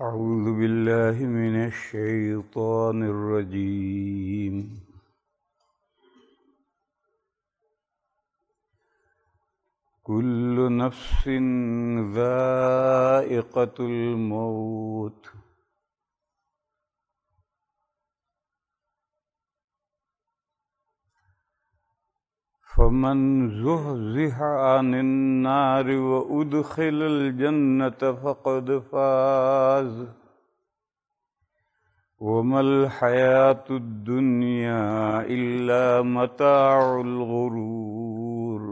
أعوذ بالله من الشيطان الرجيم كل نفس ذائقة الموت فمن زهزح عن النار وأدخل الجنة فقد فاز وما الحياة الدنيا إلا متاع الغرور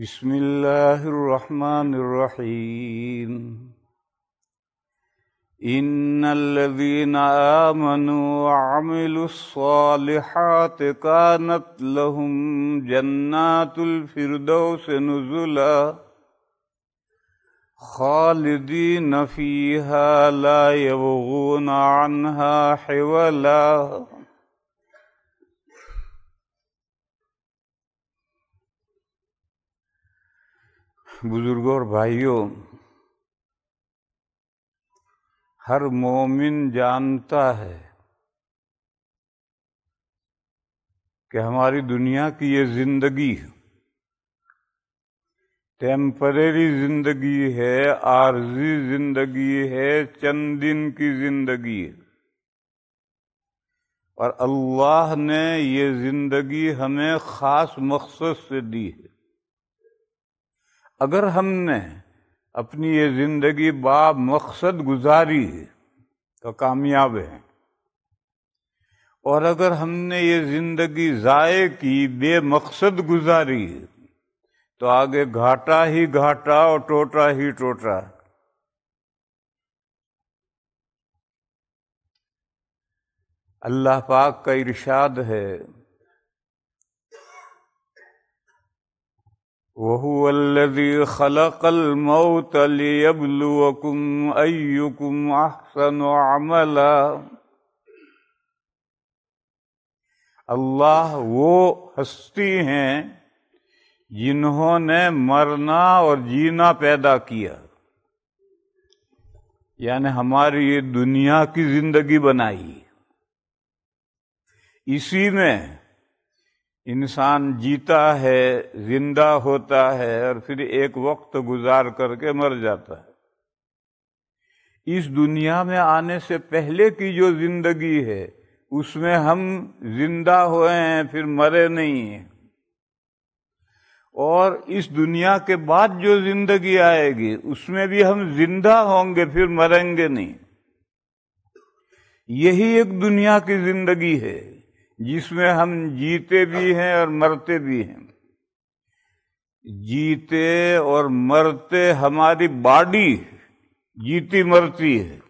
بسم الله الرحمن الرحيم إن الذين آمنوا وعملوا الصالحات كانت لهم جنات الفردوس نزلا خالدين فيها لا يبغون عنها حولا बुजुर्गों और भाइयों हर मोमिन जानता है कि हमारी दुनिया की ये जिंदगी टेम्परेरी जिंदगी है आर्जी जिंदगी है चंद दिन की जिंदगी है और अल्लाह ने ये जिंदगी हमें खास मकसद से दी है अगर हमने अपनी ये जिंदगी बा मकसद गुजारी तो कामयाब है और अगर हमने ये जिंदगी ज़ाय की बेमकसद गुजारी तो आगे घाटा ही घाटा और टोटा ही टोटा अल्लाह पाक का इरशाद है وهو الذي خلق الموت ليبلوكم أيكم أحسن عملا अल्लाह वो हस्ती हैं जिन्होंने मरना और जीना पैदा किया यानी हमारी ये दुनिया की जिंदगी बनाई इसी में इंसान जीता है जिंदा होता है और फिर एक वक्त गुजार करके मर जाता है इस दुनिया में आने से पहले की जो जिंदगी है उसमें हम जिंदा हुए हैं फिर मरे नहीं हैं और इस दुनिया के बाद जो जिंदगी आएगी उसमें भी हम जिंदा होंगे फिर मरेंगे नहीं यही एक दुनिया की जिंदगी है जिसमें हम जीते भी हैं और मरते भी हैं जीते और मरते हमारी बॉडी जीती मरती है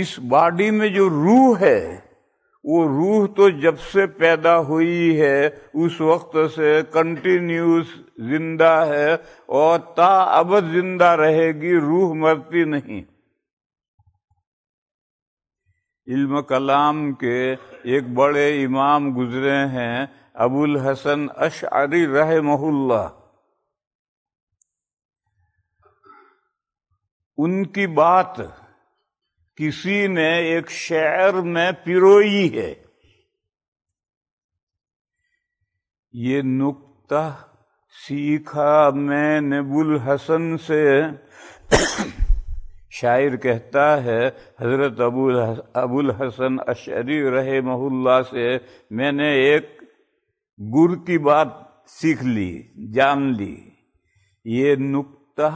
इस बॉडी में जो रूह है वो रूह तो जब से पैदा हुई है उस वक्त से कंटिन्यूस जिंदा है और ता अब जिंदा रहेगी रूह मरती नहीं इल्म कलाम के एक बड़े इमाम गुजरे हैं अबुल हसन अश अशआरी रहमहुल्ला उनकी बात किसी ने एक शेर में पिरोई है ये नुकता सीखा मैंने बुल हसन से शायर कहता है हज़रत अबुल अबुल हसन अशरी रहे महुल्ला से मैंने एक गुर की बात सीख ली जान ली ये नुकता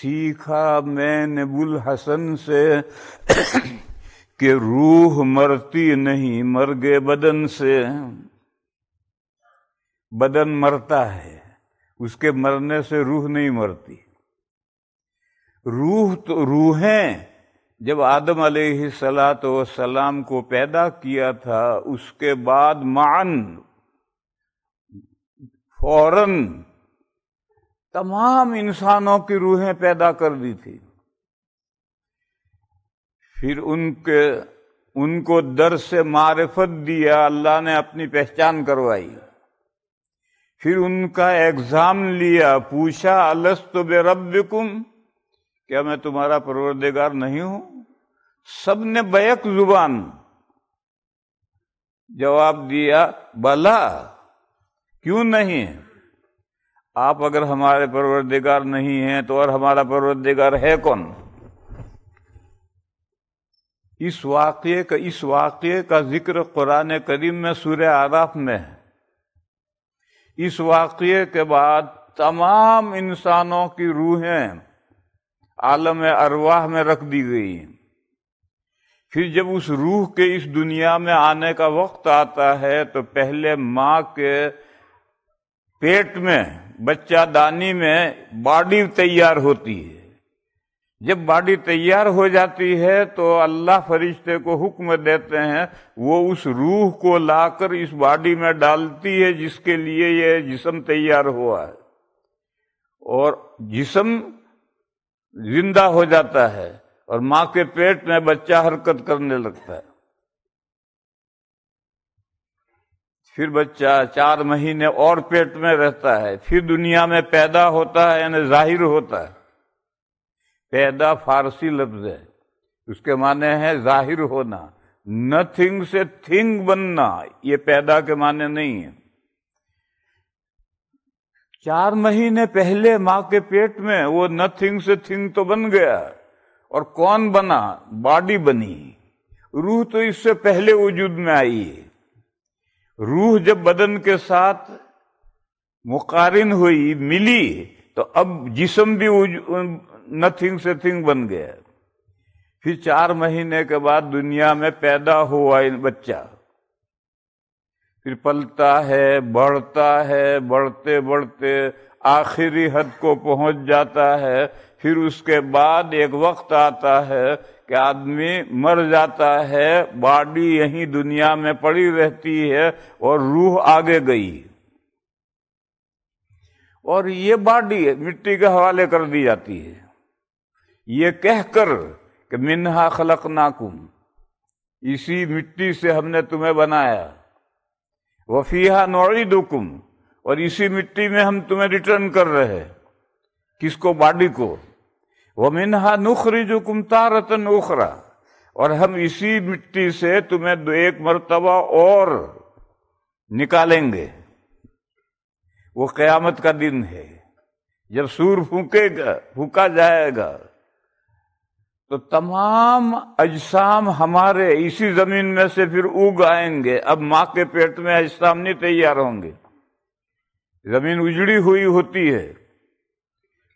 सीखा मैंने बुल हसन से कि रूह मरती नहीं मर गए बदन से बदन मरता है उसके मरने से रूह नहीं मरती रूह तो रूहें जब आदम सलात सलाम को पैदा किया था उसके बाद मान फौरन तमाम इंसानों की रूहें पैदा कर दी थी फिर उनके उनको दर से मारफत दिया अल्लाह ने अपनी पहचान करवाई फिर उनका एग्जाम लिया पूछा अलस्त बे रब्बिकुम क्या मैं तुम्हारा परवरदेगार नहीं हूं सबने बैक जुबान जवाब दिया भला क्यों नहीं आप अगर हमारे परवरदेगार नहीं हैं तो और हमारा परवरदेगार है कौन इस वाक्य का इस वाक्य का जिक्र कुरान करीम में सूर्य आराफ में है इस वाक्य के बाद तमाम इंसानों की रूहें आलम अरवाह में रख दी गई है फिर जब उस रूह के इस दुनिया में आने का वक्त आता है तो पहले माँ के पेट में बच्चा दानी में बॉडी तैयार होती है जब बॉडी तैयार हो जाती है तो अल्लाह फरिश्ते को हुक्म देते हैं वो उस रूह को लाकर इस बॉडी में डालती है जिसके लिए यह जिसम तैयार हुआ है और जिसम जिंदा हो जाता है और मां के पेट में बच्चा हरकत करने लगता है फिर बच्चा चार महीने और पेट में रहता है फिर दुनिया में पैदा होता है यानी जाहिर होता है पैदा फारसी लफ्ज है उसके माने हैं जाहिर होना नथिंग से थिंग बनना ये पैदा के माने नहीं है चार महीने पहले माँ के पेट में वो नथिंग से थिंग तो बन गया और कौन बना बॉडी बनी रूह तो इससे पहले वजूद में आई रूह जब बदन के साथ मुकारिन हुई मिली तो अब जिसम भी नथिंग से थिंग बन गया फिर चार महीने के बाद दुनिया में पैदा हुआ बच्चा फिर पलता है बढ़ता है बढ़ते बढ़ते आखिरी हद को पहुंच जाता है फिर उसके बाद एक वक्त आता है कि आदमी मर जाता है बाडी यही दुनिया में पड़ी रहती है और रूह आगे गई और ये बॉडी मिट्टी के हवाले कर दी जाती है ये कहकर कि मिन्हा खलक नाकुम इसी मिट्टी से हमने तुम्हें बनाया वफीहा नौईदुकुम और इसी मिट्टी में हम तुम्हें रिटर्न कर रहे हैं किसको बाडी को नुखरी जो कुमता रतन उखरा और हम इसी मिट्टी से तुम्हें दो एक मरतबा और निकालेंगे वो क़यामत का दिन है जब सूर फूकेगा फूका जाएगा तो तमाम अजसाम हमारे इसी जमीन में से फिर उग आएंगे अब माँ के पेट में अजसाम नहीं तैयार होंगे जमीन उजड़ी हुई होती है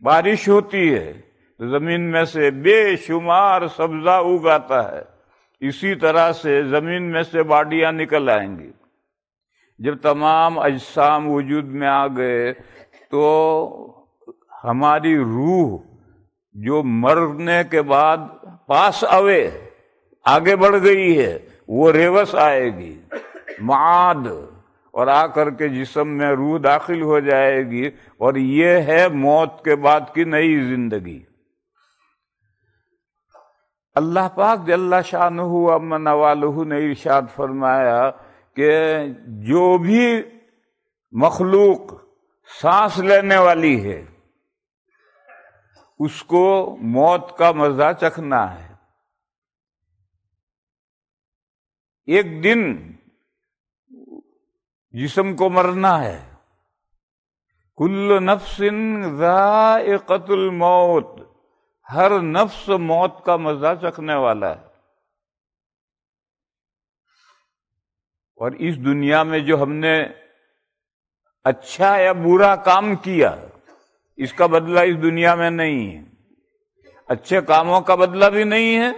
बारिश होती है तो जमीन में से बेशुमार सब्जा उग आता है इसी तरह से जमीन में से बाडियां निकल आएंगी जब तमाम अजसाम वजूद में आ गए तो हमारी रूह जो मरने के बाद पास अवे आगे बढ़ गई है वो रेवस आएगी माद और आकर के जिसम में रूह दाखिल हो जाएगी और ये है मौत के बाद की नई जिंदगी अल्लाह पाक जल्ला शाह अम्मा नवालहू ने इर्शाद फरमाया कि जो भी मखलूक सांस लेने वाली है उसको मौत का मजा चखना है एक दिन जिसम को मरना है कुल नफ्स इन कतुल मौत हर नफ्स मौत का मजा चखने वाला है और इस दुनिया में जो हमने अच्छा या बुरा काम किया इसका बदला इस दुनिया में नहीं है अच्छे कामों का बदला भी नहीं है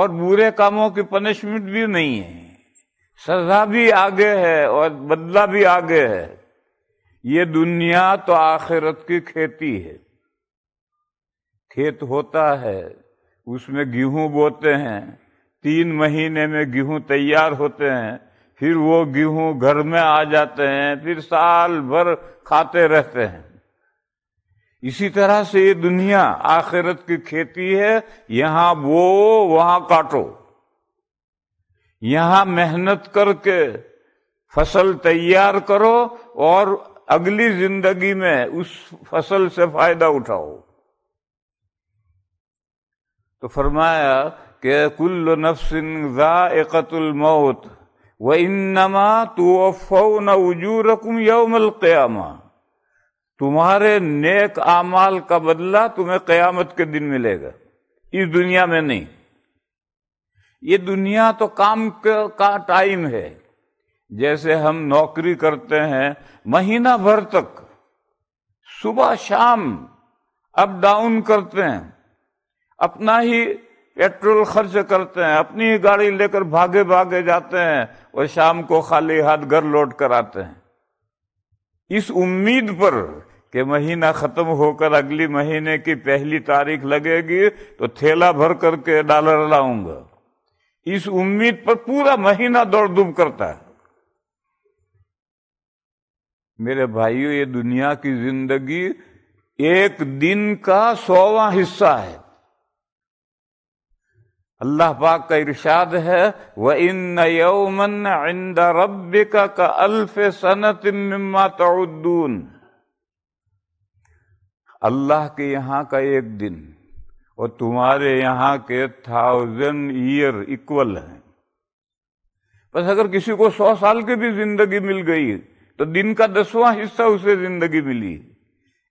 और बुरे कामों की पनिशमेंट भी नहीं है सजा भी आगे है और बदला भी आगे है ये दुनिया तो आखिरत की खेती है खेत होता है उसमें गेहूं बोते हैं तीन महीने में गेहूं तैयार होते हैं फिर वो गेहूं घर में आ जाते हैं फिर साल भर खाते रहते हैं इसी तरह से ये दुनिया आखिरत की खेती है यहां वो वहां काटो यहां मेहनत करके फसल तैयार करो और अगली जिंदगी में उस फसल से फायदा उठाओ तो फरमाया कि कुल नफसिन जायकतुल मौत व इन्नमा नजूर उजूरकुम यौमल मां तुम्हारे नेक आमाल का बदला तुम्हें कयामत के दिन मिलेगा इस दुनिया में नहीं ये दुनिया तो काम का टाइम है जैसे हम नौकरी करते हैं महीना भर तक सुबह शाम अप डाउन करते हैं अपना ही पेट्रोल खर्च करते हैं अपनी ही गाड़ी लेकर भागे भागे जाते हैं और शाम को खाली हाथ घर लौट कर आते हैं इस उम्मीद पर कि महीना खत्म होकर अगली महीने की पहली तारीख लगेगी तो थैला भर करके डॉलर लाऊंगा इस उम्मीद पर पूरा महीना दौड़ धूप करता है मेरे भाइयों ये दुनिया की जिंदगी एक दिन का सौवा हिस्सा है अल्लाह पाक का इरशाद है व इन नौमन इंदा रब का अल्फ सनत मिम्मा तउद्दून अल्लाह के यहाँ का एक दिन और तुम्हारे यहाँ के थाउजेंड ईयर इक्वल है बस अगर किसी को सौ साल की भी जिंदगी मिल गई तो दिन का दसवां हिस्सा उसे जिंदगी मिली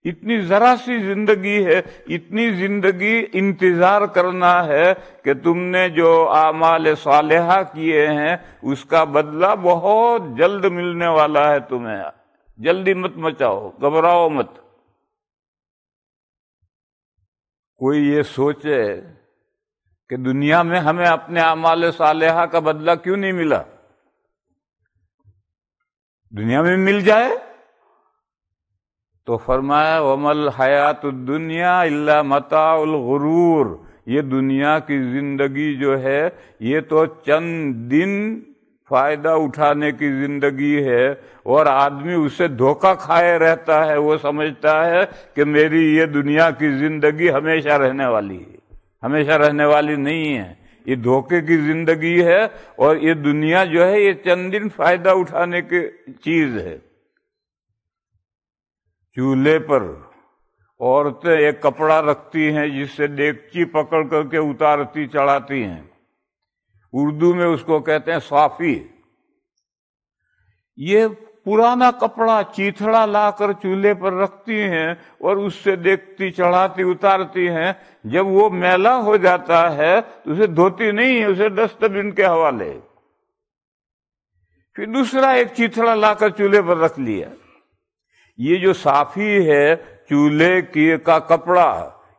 इतनी जरा सी जिंदगी है इतनी जिंदगी इंतजार करना है कि तुमने जो आमाल सालेहा किए हैं उसका बदला बहुत जल्द मिलने वाला है तुम्हें जल्दी मत मचाओ घबराओ मत कोई ये सोचे कि दुनिया में हमें अपने अमाल सालेहा का बदला क्यों नहीं मिला दुनिया में मिल जाए तो फरमाया वमल हयात दुनिया इल्ला मताउल गुरूर ये दुनिया की जिंदगी जो है ये तो चंद दिन फायदा उठाने की जिंदगी है और आदमी उससे धोखा खाए रहता है वो समझता है कि मेरी ये दुनिया की जिंदगी हमेशा रहने वाली है हमेशा रहने वाली नहीं है ये धोखे की जिंदगी है और ये दुनिया जो है ये चंद दिन फायदा उठाने की चीज है चूल्हे पर औरतें एक कपड़ा रखती हैं जिससे डेगची पकड़ करके उतारती चढ़ाती हैं उर्दू में उसको कहते हैं साफी ये पुराना कपड़ा चीथड़ा लाकर चूल्हे पर रखती हैं और उससे देखती चढ़ाती उतारती हैं जब वो मैला हो जाता है तो उसे धोती नहीं है उसे डस्टबिन के हवाले फिर दूसरा एक चीथड़ा लाकर चूल्हे पर रख लिया ये जो साफी है चूल्हे की का कपड़ा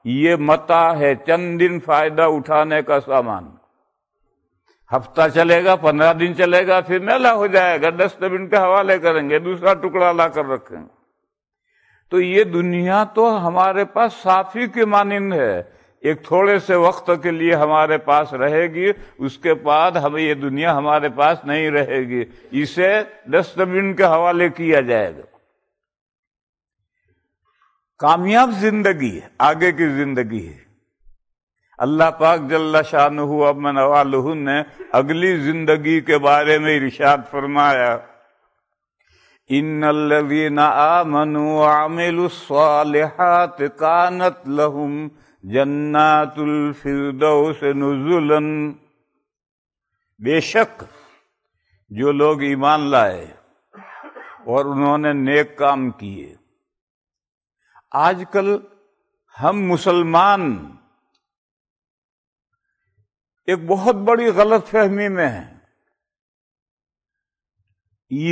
ये मता है चंद दिन फायदा उठाने का सामान हफ्ता चलेगा पंद्रह दिन चलेगा फिर मेला हो जाएगा डस्टबिन के हवाले करेंगे दूसरा टुकड़ा ला कर रखेंगे तो ये दुनिया तो हमारे पास साफी के मानंद है एक थोड़े से वक्त के लिए हमारे पास रहेगी उसके बाद हम ये दुनिया हमारे पास नहीं रहेगी इसे डस्टबिन के हवाले किया जाएगा कामयाब जिंदगी आगे की जिंदगी है अल्लाह पाक जल्ला शाह अमनवालह ने अगली जिंदगी के बारे में इर्शाद फरमाया इन मनु आमिलुस्सालिहात कानत लहुम जन्नातुल फिरदौस नुजुलन बेशक जो लोग ईमान लाए और उन्होंने नेक काम किए आजकल हम मुसलमान एक बहुत बड़ी गलत फहमी में है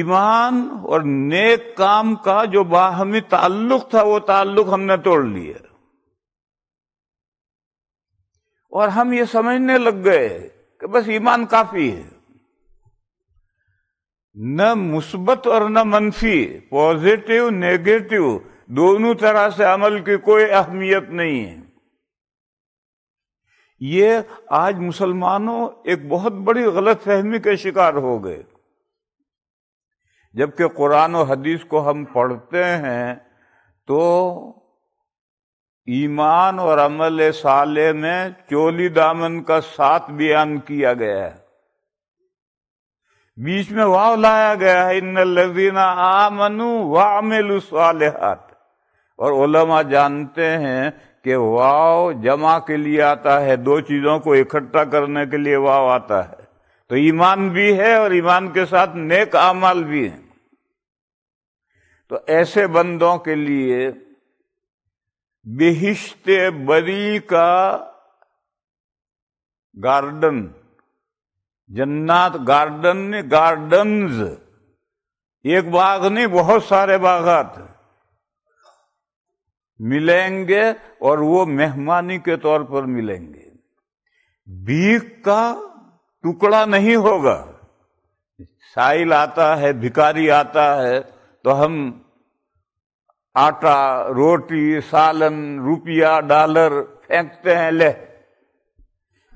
ईमान और नेक काम का जो बाहमी ताल्लुक था वो ताल्लुक हमने तोड़ लिया और हम ये समझने लग गए कि बस ईमान काफी है न मुस्बत और न मनफी पॉजिटिव नेगेटिव दोनों तरह से अमल की कोई अहमियत नहीं है ये आज मुसलमानों एक बहुत बड़ी गलत फहमी के शिकार हो गए जबकि कुरान और हदीस को हम पढ़ते हैं तो ईमान और अमल साले में चोली दामन का साथ बयान किया गया है बीच में वाह लाया गया है इन लजीना आमनु वामिल और ओलमा जानते हैं कि वाव जमा के लिए आता है दो चीजों को इकट्ठा करने के लिए वाव आता है तो ईमान भी है और ईमान के साथ नेक आमाल भी है तो ऐसे बंदों के लिए बिहिश्ते बरी का गार्डन जन्नात गार्डन गार्डन्स एक बाग नहीं बहुत सारे बागात है मिलेंगे और वो मेहमानी के तौर पर मिलेंगे भीख का टुकड़ा नहीं होगा साइल आता है भिकारी आता है तो हम आटा रोटी सालन रुपया डॉलर फेंकते हैं ले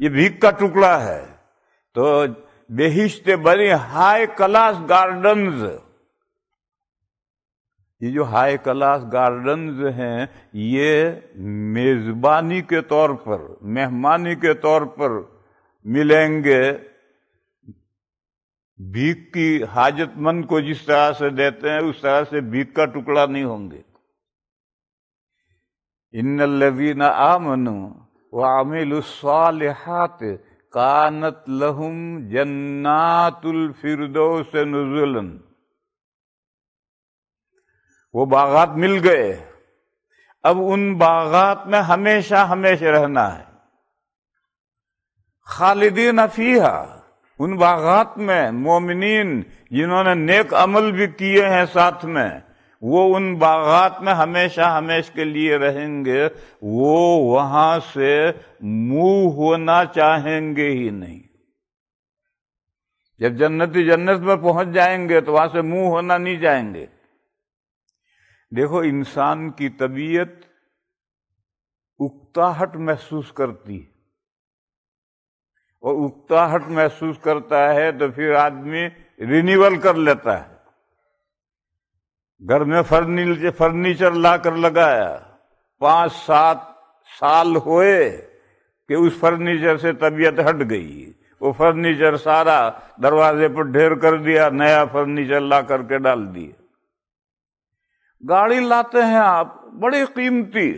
ये भीख का टुकड़ा है तो बेहिश्ते बनी हाई क्लास गार्डन्स ये जो हाई क्लास गार्डन्स हैं ये मेज़बानी के तौर पर मेहमानी के तौर पर मिलेंगे भीख की हाजतमंद को जिस तरह से देते हैं उस तरह से भीख का टुकड़ा नहीं होंगे इन लवीन आमनु व आमिल सालिहात कानत लहुम जन्नातुल से नुजुलन वो बागात मिल गए अब उन बागात में हमेशा हमेशा रहना है खालिदीन अफीहा उन बागात में मोमिन जिन्होंने नेक अमल भी किए हैं साथ में वो उन बागात में हमेशा हमेश के लिए रहेंगे वो वहां से मुंह होना चाहेंगे ही नहीं जब जन्नती जन्नत में पहुंच जाएंगे तो वहां से मुंह होना नहीं चाहेंगे देखो इंसान की तबीयत उकताहट महसूस करती और उकताहट महसूस करता है तो फिर आदमी रिन्यूअल कर लेता है घर में फर्नीचर फर्नीचर ला कर लगाया पांच सात साल हुए कि उस फर्नीचर से तबीयत हट गई वो फर्नीचर सारा दरवाजे पर ढेर कर दिया नया फर्नीचर ला करके डाल दिया गाड़ी लाते हैं आप बड़ी कीमती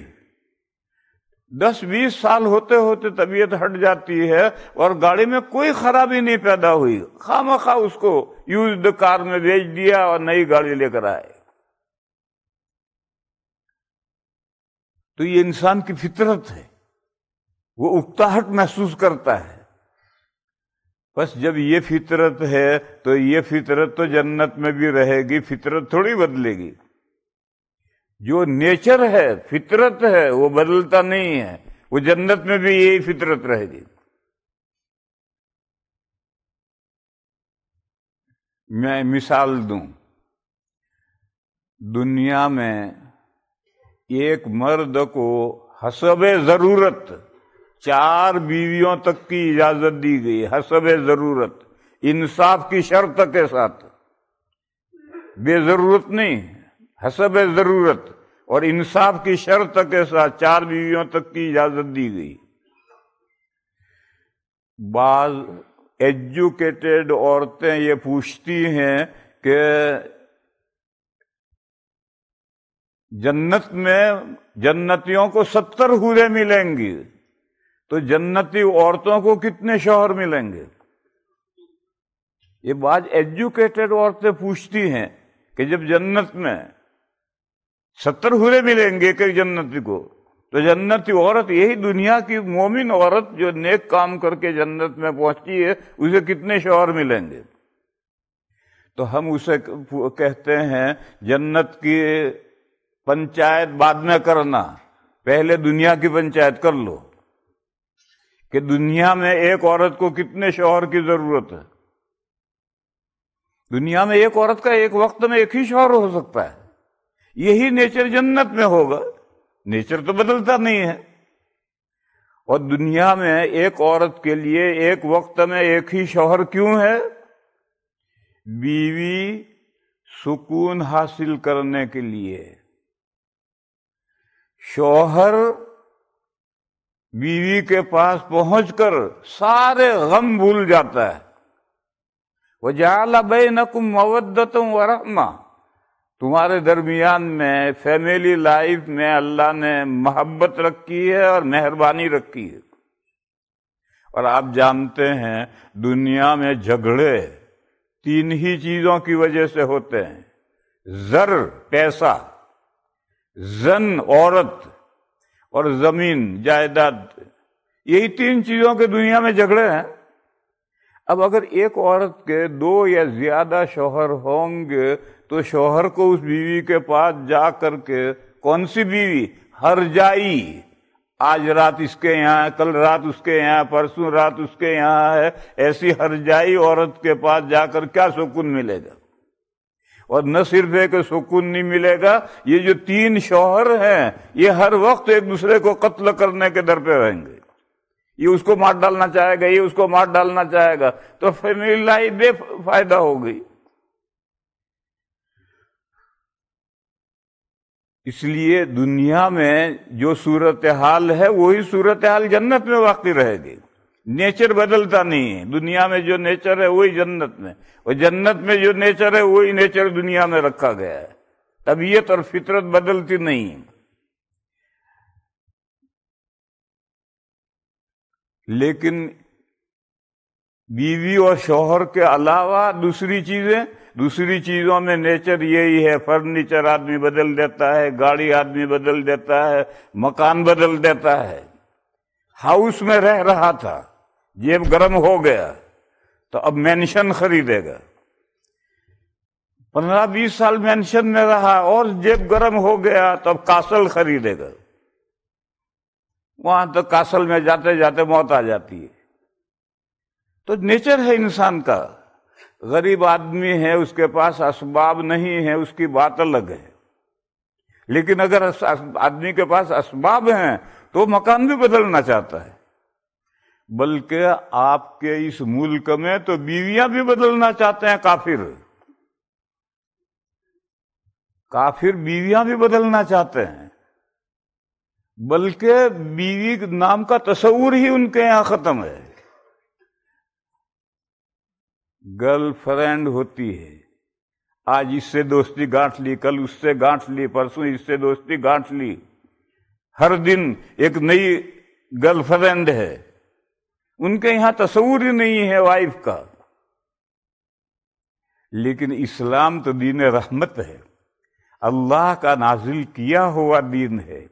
दस बीस साल होते होते तबीयत हट जाती है और गाड़ी में कोई खराबी नहीं पैदा हुई खाम खा उसको यूज कार में भेज दिया और नई गाड़ी लेकर आए तो ये इंसान की फितरत है वो उकताहट महसूस करता है बस जब ये फितरत है तो ये फितरत तो जन्नत में भी रहेगी फितरत थोड़ी बदलेगी जो नेचर है फितरत है वो बदलता नहीं है वो जन्नत में भी यही फितरत रहेगी मैं मिसाल दूं दुनिया में एक मर्द को हसब जरूरत चार बीवियों तक की इजाजत दी गई हसब जरूरत इंसाफ की शर्त के साथ बेजरूरत नहीं हसब ज़रूरत और इंसाफ की शर्त के साथ चार बीवियों तक की इजाजत दी गई बाज एजुकेटेड औरतें ये पूछती हैं कि जन्नत में जन्नतियों को सत्तर हुए मिलेंगी तो जन्नती औरतों को कितने शोहर मिलेंगे ये बात एजुकेटेड औरतें पूछती हैं कि जब जन्नत में सत्तर हुए मिलेंगे कई जन्नति को तो जन्नती औरत यही दुनिया की मोमिन औरत जो नेक काम करके जन्नत में पहुंचती है उसे कितने शोहर मिलेंगे तो हम उसे कहते हैं जन्नत की पंचायत बाद में करना पहले दुनिया की पंचायत कर लो कि दुनिया में एक औरत को कितने शोहर की जरूरत है दुनिया में एक औरत का एक वक्त में एक ही शोहर हो सकता है यही नेचर जन्नत में होगा नेचर तो बदलता नहीं है और दुनिया में एक औरत के लिए एक वक्त में एक ही शौहर क्यों है बीवी सुकून हासिल करने के लिए शौहर बीवी के पास पहुंचकर सारे गम भूल जाता है वह जाला बे नकुम मवदतों वरहमा तुम्हारे दरमियान में फैमिली लाइफ में अल्लाह ने मोहब्बत रखी है और मेहरबानी रखी है और आप जानते हैं दुनिया में झगड़े तीन ही चीजों की वजह से होते हैं जर पैसा जन औरत और जमीन जायदाद यही तीन चीजों के दुनिया में झगड़े हैं अब अगर एक औरत के दो या ज्यादा शोहर होंगे तो शोहर को उस बीवी के पास जा के कौन सी बीवी हर जाई आज रात इसके यहाँ कल रात उसके यहाँ परसों रात उसके यहाँ है ऐसी हर हरजाई औरत के पास जाकर क्या सुकून मिलेगा और न सिर्फ एक सुकून नहीं मिलेगा ये जो तीन शोहर हैं ये हर वक्त एक दूसरे को कत्ल करने के दर पे रहेंगे ये उसको मार डालना चाहेगा ये उसको मार डालना चाहेगा तो फैमिली लाइफ बेफायदा हो गई इसलिए दुनिया में जो सूरत हाल है वही सूरत हाल जन्नत में वाकई रहेगी नेचर बदलता नहीं है दुनिया में जो नेचर है वही जन्नत में और जन्नत में जो नेचर है वही नेचर दुनिया में रखा गया है तबीयत और फितरत बदलती नहीं है लेकिन बीवी और शोहर के अलावा दूसरी चीजें दूसरी चीजों में नेचर यही है फर्नीचर आदमी बदल देता है गाड़ी आदमी बदल देता है मकान बदल देता है हाउस में रह रहा था जेब गर्म हो गया तो अब मेंशन खरीदेगा पंद्रह बीस साल मेंशन में रहा और जेब गर्म हो गया तो अब कासल खरीदेगा वहां तो कासल में जाते जाते मौत आ जाती है तो नेचर है इंसान का गरीब आदमी है उसके पास असबाब नहीं है उसकी बात अलग है लेकिन अगर आदमी के पास असबाब है तो मकान भी बदलना चाहता है बल्कि आपके इस मुल्क में तो बीवियां भी बदलना चाहते हैं काफिर काफिर बीवियां भी बदलना चाहते हैं बल्कि बीवी नाम का तस्वूर ही उनके यहां खत्म है गर्लफ्रेंड होती है आज इससे दोस्ती गांठ ली कल उससे गांठ ली परसों इससे दोस्ती गांठ ली हर दिन एक नई गर्लफ्रेंड है उनके यहां तस्वूर ही नहीं है वाइफ का लेकिन इस्लाम तो दीन रहमत है अल्लाह का नाजिल किया हुआ दीन है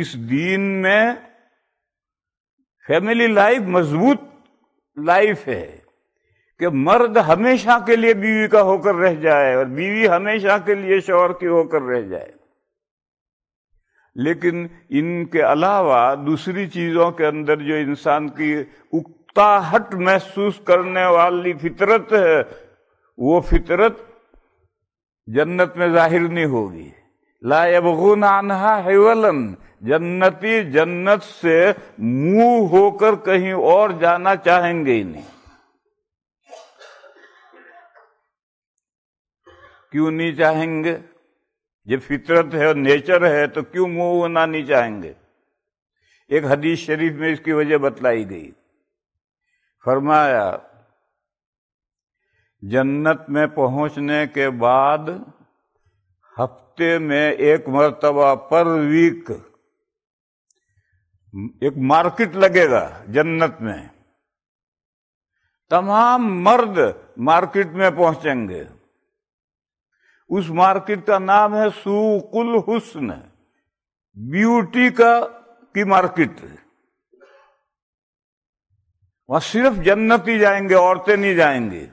इस दीन में फैमिली लाइफ मजबूत लाइफ है कि मर्द हमेशा के लिए बीवी का होकर रह जाए और बीवी हमेशा के लिए शौहर की होकर रह जाए लेकिन इनके अलावा दूसरी चीजों के अंदर जो इंसान की उक्ताहट महसूस करने वाली फितरत है वो फितरत जन्नत में जाहिर नहीं होगी ला यबगुन आनहा हेवलन जन्नती जन्नत से मुंह होकर कहीं और जाना चाहेंगे ही नहीं क्यों नहीं चाहेंगे ये फितरत है और नेचर है तो क्यों मुंह होना नहीं चाहेंगे एक हदीस शरीफ में इसकी वजह बतलाई गई फरमाया जन्नत में पहुंचने के बाद हफ्ते में एक मरतबा पर वीक एक मार्केट लगेगा जन्नत में तमाम मर्द मार्केट में पहुंचेंगे उस मार्केट का नाम है सुकुल हुस्न ब्यूटी का की मार्केट वहां सिर्फ जन्नत ही जाएंगे औरतें नहीं जाएंगी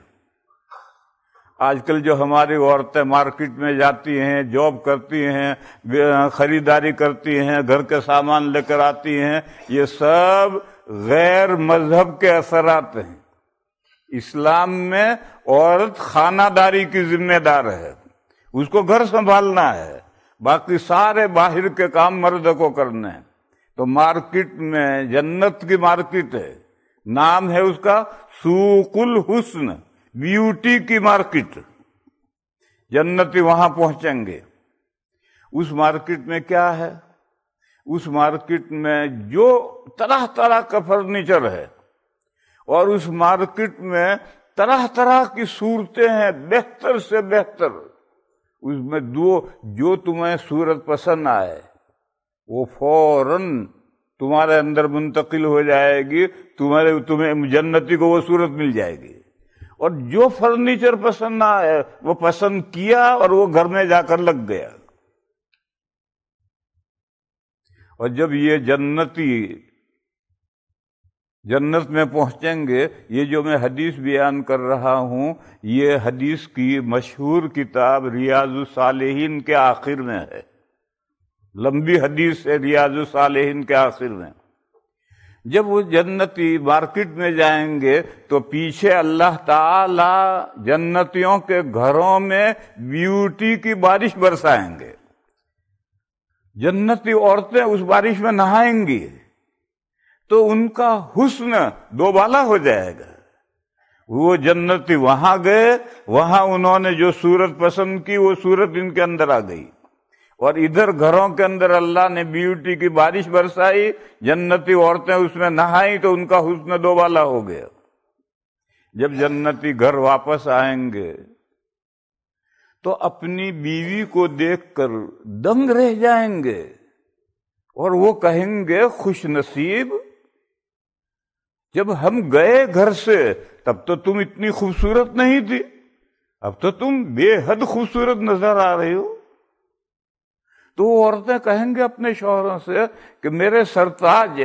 आजकल जो हमारी औरतें मार्केट में जाती हैं जॉब करती हैं खरीदारी करती हैं घर के सामान लेकर आती हैं ये सब गैर मजहब के असरात हैं इस्लाम में औरत खानादारी की जिम्मेदार है उसको घर संभालना है बाकी सारे बाहर के काम मर्द को करने हैं तो मार्केट में जन्नत की मार्केट है नाम है उसका सुकुल हुस्न ब्यूटी की मार्केट जन्नति वहां पहुंचेंगे उस मार्केट में क्या है उस मार्केट में जो तरह तरह का फर्नीचर है और उस मार्केट में तरह तरह की सूरतें हैं बेहतर से बेहतर उसमें दो जो तुम्हें सूरत पसंद आए वो फौरन तुम्हारे अंदर मुंतकिल हो जाएगी तुम्हारे तुम्हें जन्नति को वो सूरत मिल जाएगी और जो फर्नीचर पसंद ना आया वो पसंद किया और वो घर में जाकर लग गया और जब ये जन्नती जन्नत में पहुंचेंगे ये जो मैं हदीस बयान कर रहा हूं ये हदीस की मशहूर किताब रियाज सालेहीन के आखिर में है लंबी हदीस है रियाज सालेहीन के आखिर में जब वो जन्नती मार्केट में जाएंगे तो पीछे अल्लाह ताला जन्नतियों के घरों में ब्यूटी की बारिश बरसाएंगे जन्नती औरतें उस बारिश में नहाएंगी तो उनका हुस्न दोबाला हो जाएगा वो जन्नती वहां गए वहां उन्होंने जो सूरत पसंद की वो सूरत इनके अंदर आ गई और इधर घरों के अंदर अल्लाह ने ब्यूटी की बारिश बरसाई जन्नती औरतें उसमें नहाई तो उनका हुस्न दोबाला हो गया जब जन्नती घर वापस आएंगे तो अपनी बीवी को देखकर दंग रह जाएंगे और वो कहेंगे खुश नसीब जब हम गए घर से तब तो तुम इतनी खूबसूरत नहीं थी अब तो तुम बेहद खूबसूरत नजर आ रही हो तो औरतें कहेंगे अपने शोहरों से कि मेरे सरताज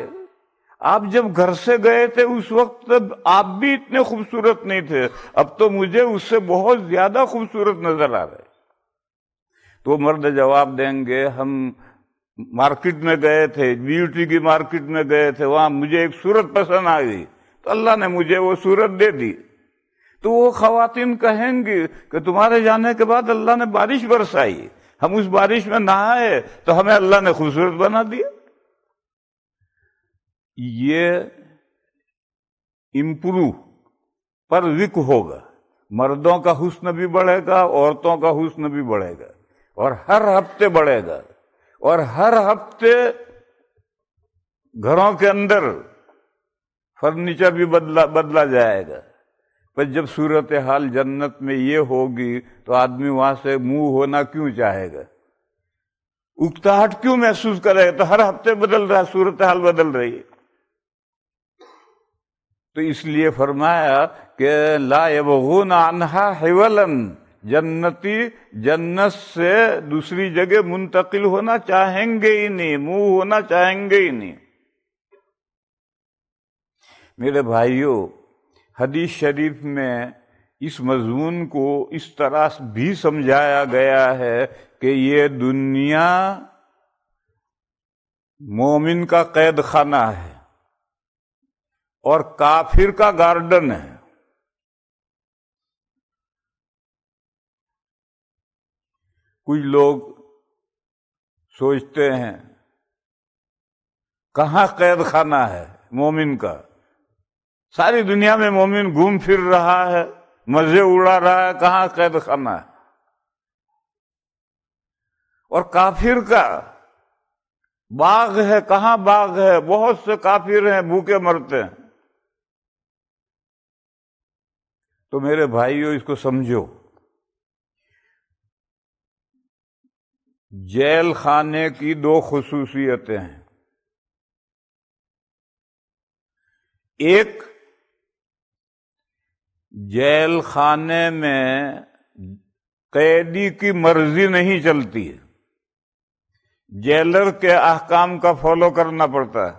आप जब घर से गए थे उस वक्त आप भी इतने खूबसूरत नहीं थे अब तो मुझे उससे बहुत ज्यादा खूबसूरत नजर आ रहे तो मर्द जवाब देंगे हम मार्केट में गए थे ब्यूटी की मार्केट में गए थे वहां मुझे एक सूरत पसंद आ गई तो अल्लाह ने मुझे वो सूरत दे दी तो वो खातन कहेंगी कि तुम्हारे जाने के बाद अल्लाह ने बारिश बरसाई हम उस बारिश में नहाए तो हमें अल्लाह ने खूबसूरत बना दिया ये इम्प्रूव पर विक होगा मर्दों का हुस्न भी बढ़ेगा औरतों का हुस्न भी बढ़ेगा और हर हफ्ते बढ़ेगा और हर हफ्ते घरों के अंदर फर्नीचर भी बदला बदला जाएगा पर जब सूरत हाल जन्नत में ये होगी तो आदमी वहां से मुंह होना क्यों चाहेगा उकताहट क्यों महसूस करेगा तो हर हफ्ते बदल रहा है सूरत हाल बदल रही है तो इसलिए फरमाया कि ला बगून अनहा हेवलन जन्नती जन्नत से दूसरी जगह मुंतकिल होना चाहेंगे ही नहीं मुंह होना चाहेंगे ही नहीं मेरे भाइयों हदीस शरीफ में इस मजमून को इस तरह भी समझाया गया है कि ये दुनिया मोमिन का कैद खाना है और काफिर का गार्डन है कुछ लोग सोचते हैं कहा कैद खाना है मोमिन का सारी दुनिया में मोमिन घूम फिर रहा है मजे उड़ा रहा है कहां कैद खाना है और काफिर का बाघ है कहां बाघ है बहुत से काफिर हैं भूखे मरते हैं तो मेरे भाइयों इसको समझो जेल खाने की दो खसूसियतें हैं एक जेल खाने में कैदी की मर्जी नहीं चलती है जेलर के अहकाम का फॉलो करना पड़ता है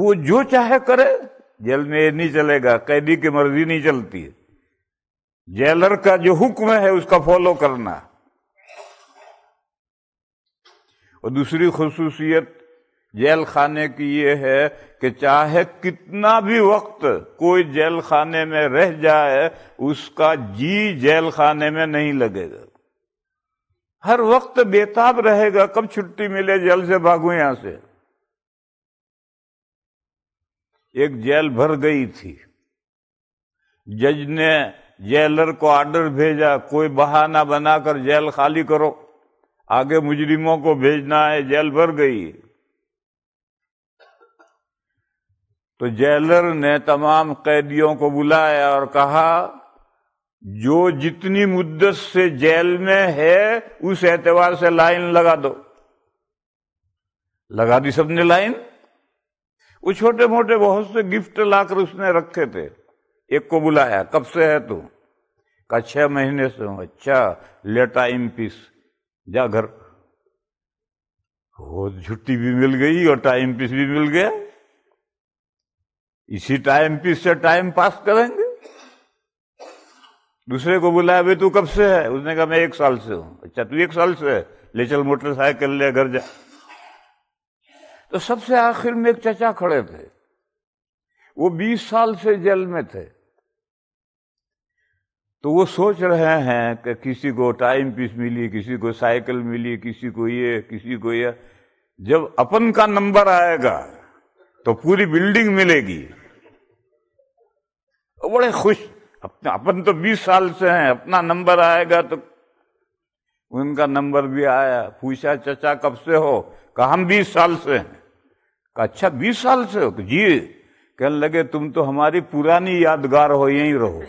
वो जो चाहे करे जेल में नहीं चलेगा कैदी की मर्जी नहीं चलती है जेलर का जो हुक्म है उसका फॉलो करना और दूसरी खसूसियत जेल खाने की ये है कि चाहे कितना भी वक्त कोई जेल खाने में रह जाए उसका जी जेल खाने में नहीं लगेगा हर वक्त बेताब रहेगा कब छुट्टी मिले जेल से भागू यहां से एक जेल भर गई थी जज ने जेलर को आर्डर भेजा कोई बहाना बनाकर जेल खाली करो आगे मुजरिमों को भेजना है जेल भर गई तो जेलर ने तमाम कैदियों को बुलाया और कहा जो जितनी मुद्दत से जेल में है उस एतवार से लाइन लगा दो लगा दी सबने लाइन वो छोटे मोटे बहुत से गिफ्ट लाकर उसने रखे थे एक को बुलाया कब से है तू का छह महीने से हूं अच्छा लेटा इन पीस जा घर वो छुट्टी भी मिल गई और टाइम पीस भी मिल गया इसी टाइम पीस से टाइम पास करेंगे दूसरे को बुलाया भाई तू कब से है उसने कहा मैं एक साल से हूं अच्छा तू एक साल से है ले चल मोटरसाइकिल ले घर जा तो सबसे आखिर में एक चचा खड़े थे वो बीस साल से जेल में थे तो वो सोच रहे हैं कि किसी को टाइम पीस मिली किसी को साइकिल मिली किसी को ये किसी को ये जब अपन का नंबर आएगा तो पूरी बिल्डिंग मिलेगी बड़े खुश अपने अपन तो बीस साल से हैं अपना नंबर आएगा तो उनका नंबर भी आया पूछा चचा कब से हो कहा हम बीस साल से हैं कहा अच्छा बीस साल से हो जी कहने लगे तुम तो हमारी पुरानी यादगार हो यहीं रहो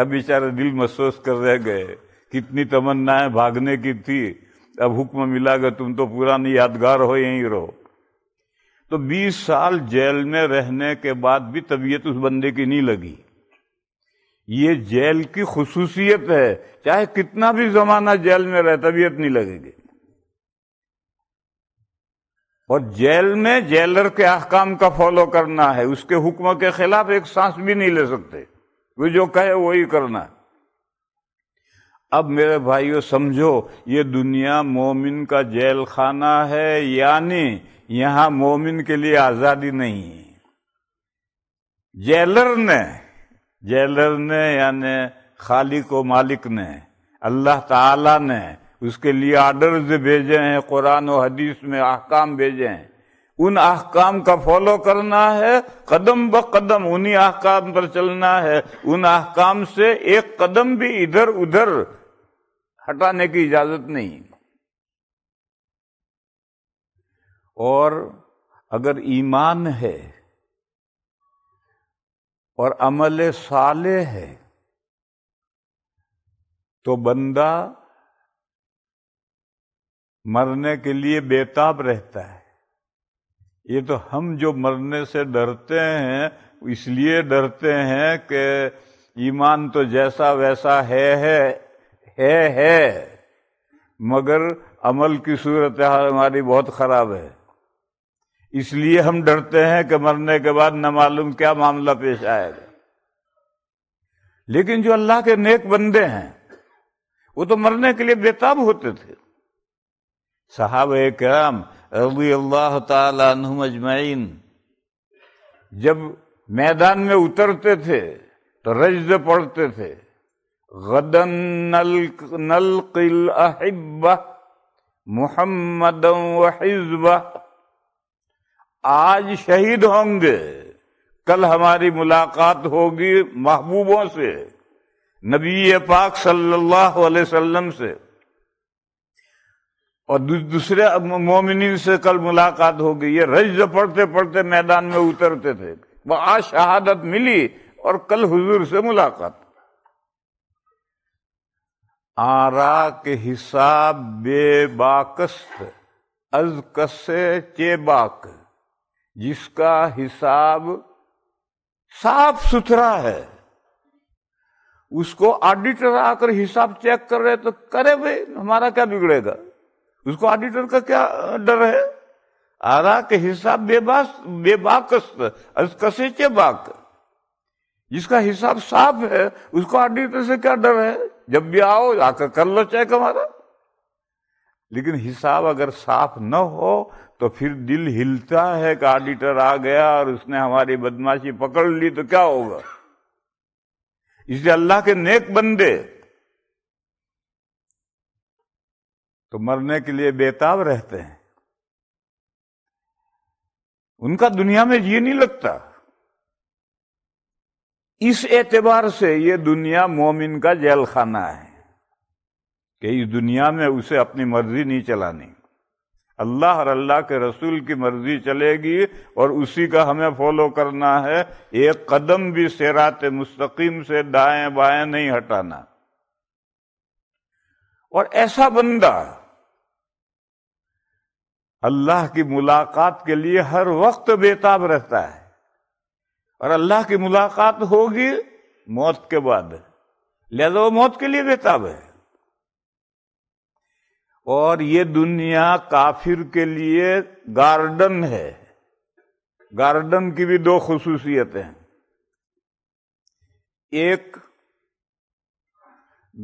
अब बेचारे दिल महसूस कर रह गए कितनी तमन्नाएं भागने की थी अब हुक्म मिला गया तुम तो पुरानी यादगार हो यहीं रहो तो 20 साल जेल में रहने के बाद भी तबीयत उस बंदे की नहीं लगी ये जेल की खसूसियत है चाहे कितना भी जमाना जेल में रहे तबीयत नहीं लगेगी और जेल में जेलर के अहकाम का फॉलो करना है उसके हुक्म के खिलाफ एक सांस भी नहीं ले सकते वो जो कहे वही करना है अब मेरे भाइयों समझो ये दुनिया मोमिन का जेल खाना है यानी यहां मोमिन के लिए आजादी नहीं है जेलर ने जेलर ने यानी खालिक व मालिक ने अल्लाह ताला ने उसके लिए आर्डर्स भेजे हैं कुरान और हदीस में अहकाम भेजे हैं उन आहकाम का फॉलो करना है कदम ब कदम उन्हीं आहकाम पर चलना है उन आहकाम से एक कदम भी इधर उधर हटाने की इजाजत नहीं और अगर ईमान है और अमल साले है तो बंदा मरने के लिए बेताब रहता है ये तो हम जो मरने से डरते हैं इसलिए डरते हैं कि ईमान तो जैसा वैसा है है है है मगर अमल की सूरत हाल हमारी बहुत खराब है इसलिए हम डरते हैं कि मरने के बाद न मालूम क्या मामला पेश आएगा लेकिन जो अल्लाह के नेक बंदे हैं वो तो मरने के लिए बेताब होते थे साहब कराम रबी अल्लाह तुम जब मैदान में उतरते थे तो रजद पड़ते थे गदन नल नल किल अहिब्बा मोहम्मद हिजबा आज शहीद होंगे कल हमारी मुलाकात होगी महबूबों से नबी पाक सल्लल्लाहु अलैहि वसल्लम से और दूसरे मोमिन से कल मुलाकात हो गई है रज पढ़ते पढ़ते मैदान में उतरते थे वह आज शहादत मिली और कल हुजूर से मुलाकात आरा के हिसाब बेबाकस्त अज कसे चेबाक जिसका हिसाब साफ सुथरा है उसको ऑडिटर आकर हिसाब चेक कर रहे तो करे भाई हमारा क्या बिगड़ेगा उसको ऑडिटर का क्या डर है आरा के हिसाब बेबास बेबाक कसेचे बाक जिसका हिसाब साफ है उसको ऑडिटर से क्या डर है जब भी आओ आकर कर लो चेक हमारा लेकिन हिसाब अगर साफ न हो तो फिर दिल हिलता है कि ऑडिटर आ गया और उसने हमारी बदमाशी पकड़ ली तो क्या होगा इसलिए अल्लाह के नेक बंदे तो मरने के लिए बेताब रहते हैं उनका दुनिया में जी नहीं लगता इस एतबार से ये दुनिया मोमिन का जेल खाना है कि इस दुनिया में उसे अपनी मर्जी नहीं चलानी अल्लाह और अल्लाह के रसूल की मर्जी चलेगी और उसी का हमें फॉलो करना है एक कदम भी सेरात मुस्तकीम से दाएं बाएं नहीं हटाना और ऐसा बंदा अल्लाह की मुलाकात के लिए हर वक्त बेताब रहता है और अल्लाह की मुलाकात होगी मौत के बाद लिहाजा वो मौत के लिए बेताब है और ये दुनिया काफिर के लिए गार्डन है गार्डन की भी दो खसूसियत हैं एक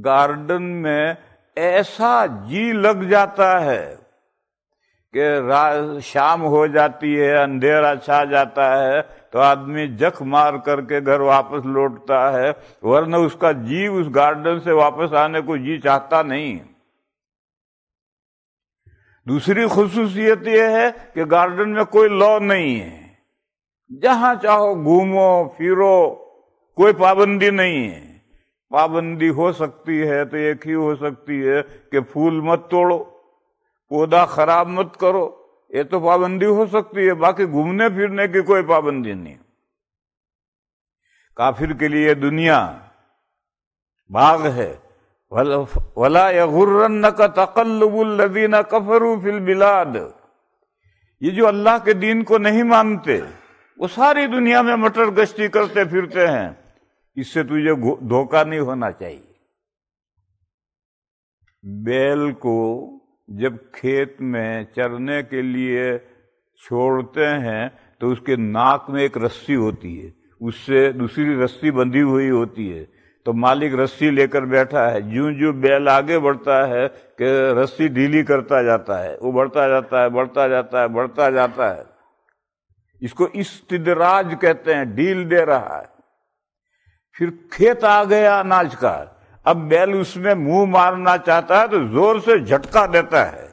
गार्डन में ऐसा जी लग जाता है कि शाम हो जाती है अंधेरा छा जाता है तो आदमी जख मार करके घर वापस लौटता है वरना उसका जी उस गार्डन से वापस आने को जी चाहता नहीं दूसरी खसूसियत यह है कि गार्डन में कोई लॉ नहीं है जहां चाहो घूमो फिरो कोई पाबंदी नहीं है पाबंदी हो सकती है तो एक ही हो सकती है कि फूल मत तोड़ो पौधा खराब मत करो ये तो पाबंदी हो सकती है बाकी घूमने फिरने की कोई पाबंदी नहीं काफिर के लिए दुनिया बाग है वला यगुर्रन का लदीना कफरू फिल बिलाद ये जो अल्लाह के दीन को नहीं मानते वो सारी दुनिया में मटर गश्ती करते फिरते हैं इससे तुझे धोखा नहीं होना चाहिए बैल को जब खेत में चरने के लिए छोड़ते हैं तो उसके नाक में एक रस्सी होती है उससे दूसरी रस्सी बंधी हुई होती है तो मालिक रस्सी लेकर बैठा है जो जो बैल आगे बढ़ता है कि रस्सी ढीली करता जाता है वो बढ़ता जाता है बढ़ता जाता है बढ़ता जाता है इसको इस तिदराज कहते हैं ढील दे रहा है फिर खेत आ गया अनाज का अब बैल उसमें मुंह मारना चाहता है तो जोर से झटका देता है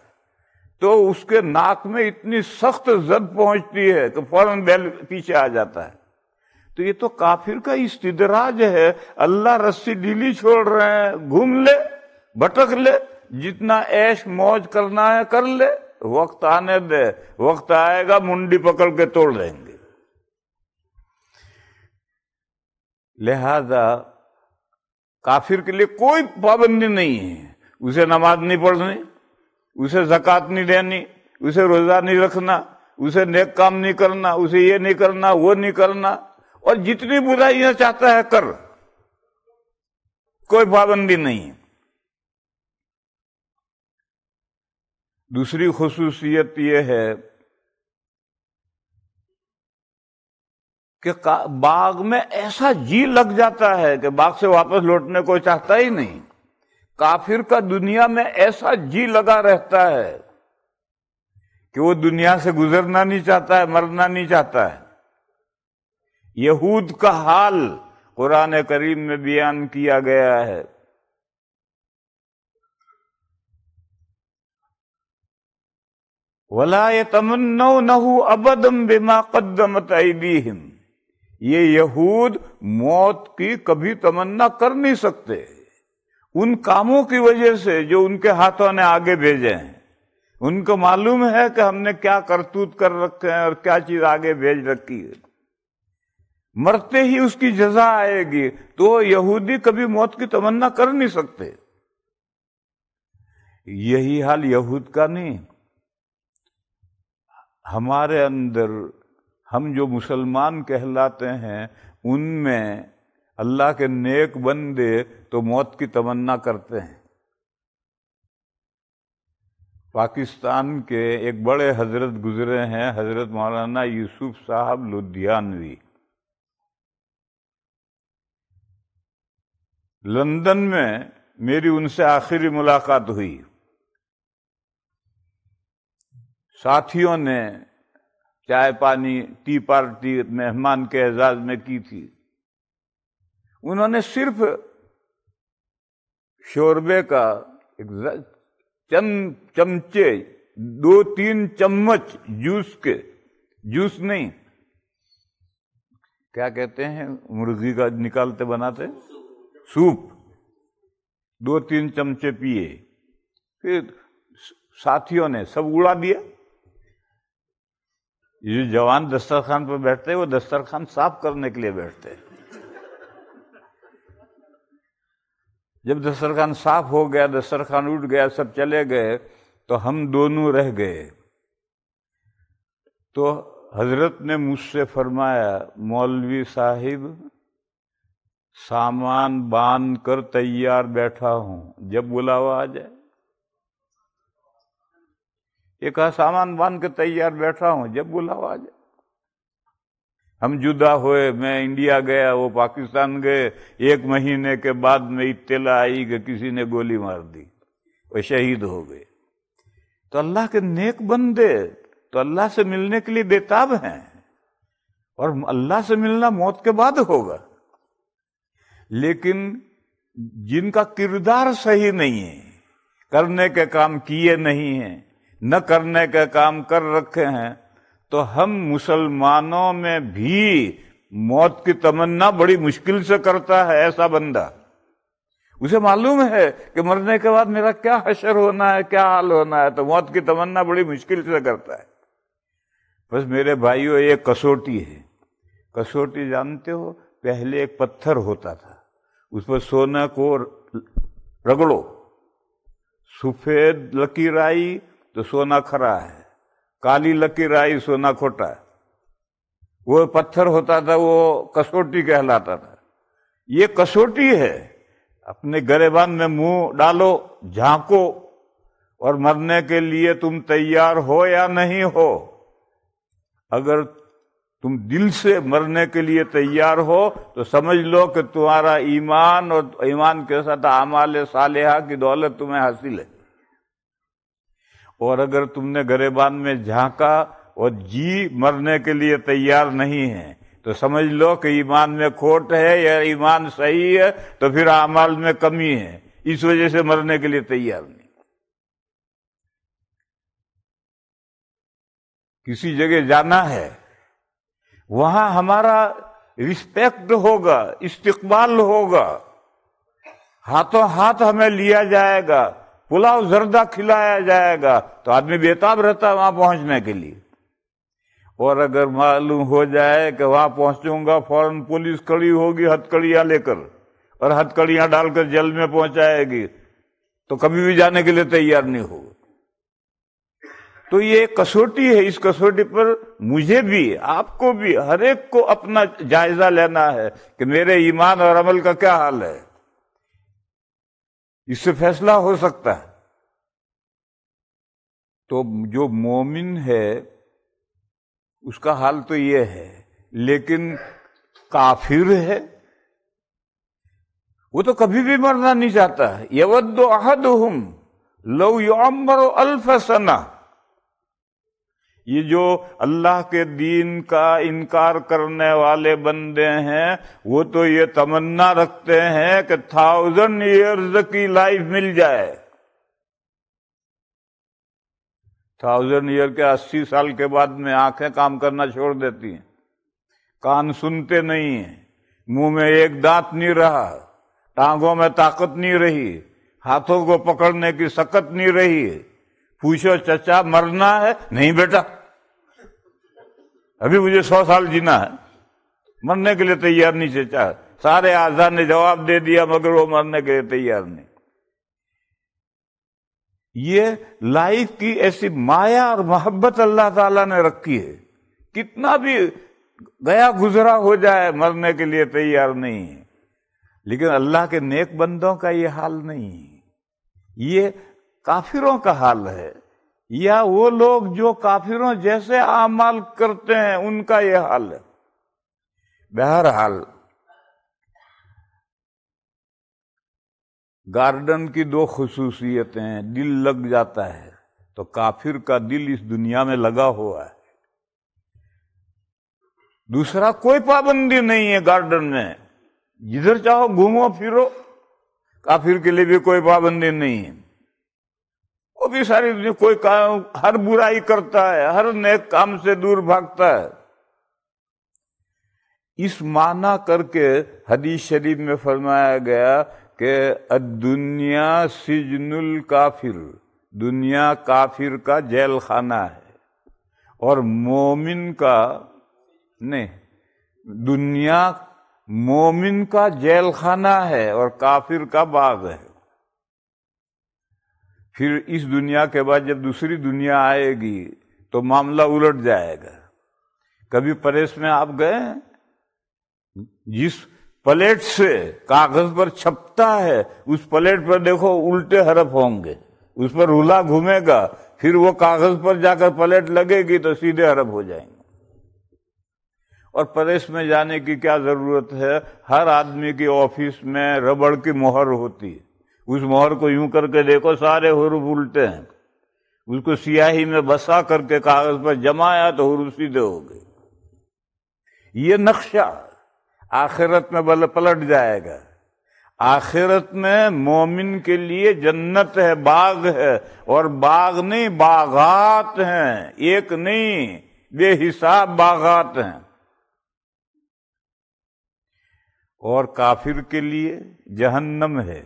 तो उसके नाक में इतनी सख्त जद पहुंचती है कि तो फौरन बैल पीछे आ जाता है तो ये तो काफिर का इस्तराज है अल्लाह रस्सी डीली छोड़ रहे हैं घूम ले भटक ले जितना ऐश मौज करना है कर ले वक्त आने दे वक्त आएगा मुंडी पकड़ के तोड़ देंगे लिहाजा काफिर के लिए कोई पाबंदी नहीं है उसे नमाज नहीं पढ़नी उसे जक़ात नहीं देनी उसे रोज़ा नहीं रखना उसे नेक काम नहीं करना उसे ये नहीं करना वो नहीं करना और जितनी बुराई बुराइयां चाहता है कर कोई पाबंदी नहीं है दूसरी खसूसियत यह है कि बाग में ऐसा जी लग जाता है कि बाग से वापस लौटने को चाहता ही नहीं काफिर का दुनिया में ऐसा जी लगा रहता है कि वो दुनिया से गुजरना नहीं चाहता है मरना नहीं चाहता है यहूद का हाल कुरान करीम में बयान किया गया है वला तमन्नो नहु अबदम बिमा कदमत हिम ये यहूद मौत की कभी तमन्ना कर नहीं सकते उन कामों की वजह से जो उनके हाथों ने आगे भेजे हैं उनको मालूम है कि हमने क्या करतूत कर रखे हैं और क्या चीज आगे भेज रखी है मरते ही उसकी जजा आएगी तो यहूदी कभी मौत की तमन्ना कर नहीं सकते यही हाल यहूद का नहीं हमारे अंदर हम जो मुसलमान कहलाते हैं उनमें अल्लाह के नेक बंदे तो मौत की तमन्ना करते हैं पाकिस्तान के एक बड़े हजरत गुजरे हैं हजरत मौलाना यूसुफ साहब लुधियानवी लंदन में मेरी उनसे आखिरी मुलाकात हुई साथियों ने चाय पानी टी पार्टी मेहमान के एजाज में की थी उन्होंने सिर्फ शोरबे का एक चम चमचे दो तीन चम्मच जूस के जूस नहीं क्या कहते हैं मुर्गी का निकालते बनाते सूप दो तीन चमचे पिए फिर साथियों ने सब उड़ा दिया ये जो जवान दस्तरखान पर बैठते हैं वो दस्तरखान साफ करने के लिए बैठते हैं जब दस्तरखान साफ हो गया दस्तरखान उठ गया सब चले गए तो हम दोनों रह गए तो हजरत ने मुझसे फरमाया मौलवी साहिब सामान बांध कर तैयार बैठा हूं जब बुलावा आ जाए ये कहा सामान बांध के तैयार बैठा हूं जब बुलाओ आ हम जुदा हुए मैं इंडिया गया वो पाकिस्तान गए एक महीने के बाद में इतला आई कि किसी ने गोली मार दी वो शहीद हो गए तो अल्लाह के नेक बंदे तो अल्लाह से मिलने के लिए बेताब हैं और अल्लाह से मिलना मौत के बाद होगा लेकिन जिनका किरदार सही नहीं है करने के काम किए नहीं है न करने के काम कर रखे हैं तो हम मुसलमानों में भी मौत की तमन्ना बड़ी मुश्किल से करता है ऐसा बंदा उसे मालूम है कि मरने के बाद मेरा क्या हशर होना है क्या हाल होना है तो मौत की तमन्ना बड़ी मुश्किल से करता है बस मेरे भाइयों ये कसौटी है कसौटी जानते हो पहले एक पत्थर होता था उस पर सोना को रगड़ो सफेद लकीर आई तो सोना खरा है काली लकीर आई सोना खोटा है वो पत्थर होता था वो कसोटी कहलाता था ये कसौटी है अपने गरेबान में मुंह डालो झांको और मरने के लिए तुम तैयार हो या नहीं हो अगर तुम दिल से मरने के लिए तैयार हो तो समझ लो कि तुम्हारा ईमान और ईमान के साथ आमाल सालेहा की दौलत तुम्हें हासिल है और अगर तुमने गरेबान में झांका और जी मरने के लिए तैयार नहीं है तो समझ लो कि ईमान में खोट है या ईमान सही है तो फिर अमाल में कमी है इस वजह से मरने के लिए तैयार नहीं किसी जगह जाना है वहां हमारा रिस्पेक्ट होगा इस्तकबाल होगा हाथों हाथ हमें लिया जाएगा पुलाव जरदा खिलाया जाएगा तो आदमी बेताब रहता है वहां पहुंचने के लिए और अगर मालूम हो जाए कि वहां पहुंचूंगा फौरन पुलिस खड़ी होगी हथकड़ियां लेकर और हथकड़ियां डालकर जेल में पहुंचाएगी तो कभी भी जाने के लिए तैयार नहीं हो तो ये कसौटी है इस कसौटी पर मुझे भी आपको भी हरेक को अपना जायजा लेना है कि मेरे ईमान और अमल का क्या हाल है इससे फैसला हो सकता है तो जो मोमिन है उसका हाल तो ये है लेकिन काफिर है वो तो कभी भी मरना नहीं चाहता यवद्दो अहद हम लव योमरो अल्फसना ये जो अल्लाह के दीन का इनकार करने वाले बंदे हैं वो तो ये तमन्ना रखते हैं कि थाउजेंड ईयर्स की लाइफ मिल जाए थाउजेंड ईयर के अस्सी साल के बाद में आंखें काम करना छोड़ देती हैं कान सुनते नहीं है मुंह में एक दांत नहीं रहा टांगों में ताकत नहीं रही हाथों को पकड़ने की सकत नहीं रही पूछो चचा मरना है नहीं बेटा अभी मुझे सौ साल जीना है मरने के लिए तैयार नहीं चेचा सारे आजाद ने जवाब दे दिया मगर वो मरने के लिए तैयार नहीं ये लाइफ की ऐसी माया और मोहब्बत अल्लाह ताला ने रखी है कितना भी गया गुजरा हो जाए मरने के लिए तैयार नहीं है लेकिन अल्लाह के नेक बंदों का ये हाल नहीं है ये काफिरों का हाल है या वो लोग जो काफिरों जैसे आमाल करते हैं उनका यह हाल है बहरहाल गार्डन की दो खसूसियतें हैं दिल लग जाता है तो काफिर का दिल इस दुनिया में लगा हुआ है दूसरा कोई पाबंदी नहीं है गार्डन में जिधर चाहो घूमो फिरो काफिर के लिए भी कोई पाबंदी नहीं है वो भी सारी कोई काम हर बुराई करता है हर नेक काम से दूर भागता है इस माना करके हदीस शरीफ में फरमाया गया कि दुनिया सिजनुल काफिर दुनिया काफिर का जेल खाना है और मोमिन का नहीं दुनिया मोमिन का जेल खाना है और काफिर का बाग है फिर इस दुनिया के बाद जब दूसरी दुनिया आएगी तो मामला उलट जाएगा कभी परेश में आप गए जिस प्लेट से कागज पर छपता है उस प्लेट पर देखो उल्टे हरफ होंगे उस पर रूला घूमेगा फिर वो कागज पर जाकर प्लेट लगेगी तो सीधे हरफ हो जाएंगे और प्रदेश में जाने की क्या जरूरत है हर आदमी की ऑफिस में रबड़ की मोहर होती है उस मोहर को यूं करके देखो सारे हरूफ उल्टे हैं उसको सियाही में बसा करके कागज पर जमाया तो हरूफ सीधे हो गए ये नक्शा आखिरत में बल पलट जाएगा आखिरत में मोमिन के लिए जन्नत है बाग है और बाग नहीं बागात हैं एक नहीं बेहिसाब बागात हैं और काफिर के लिए जहन्नम है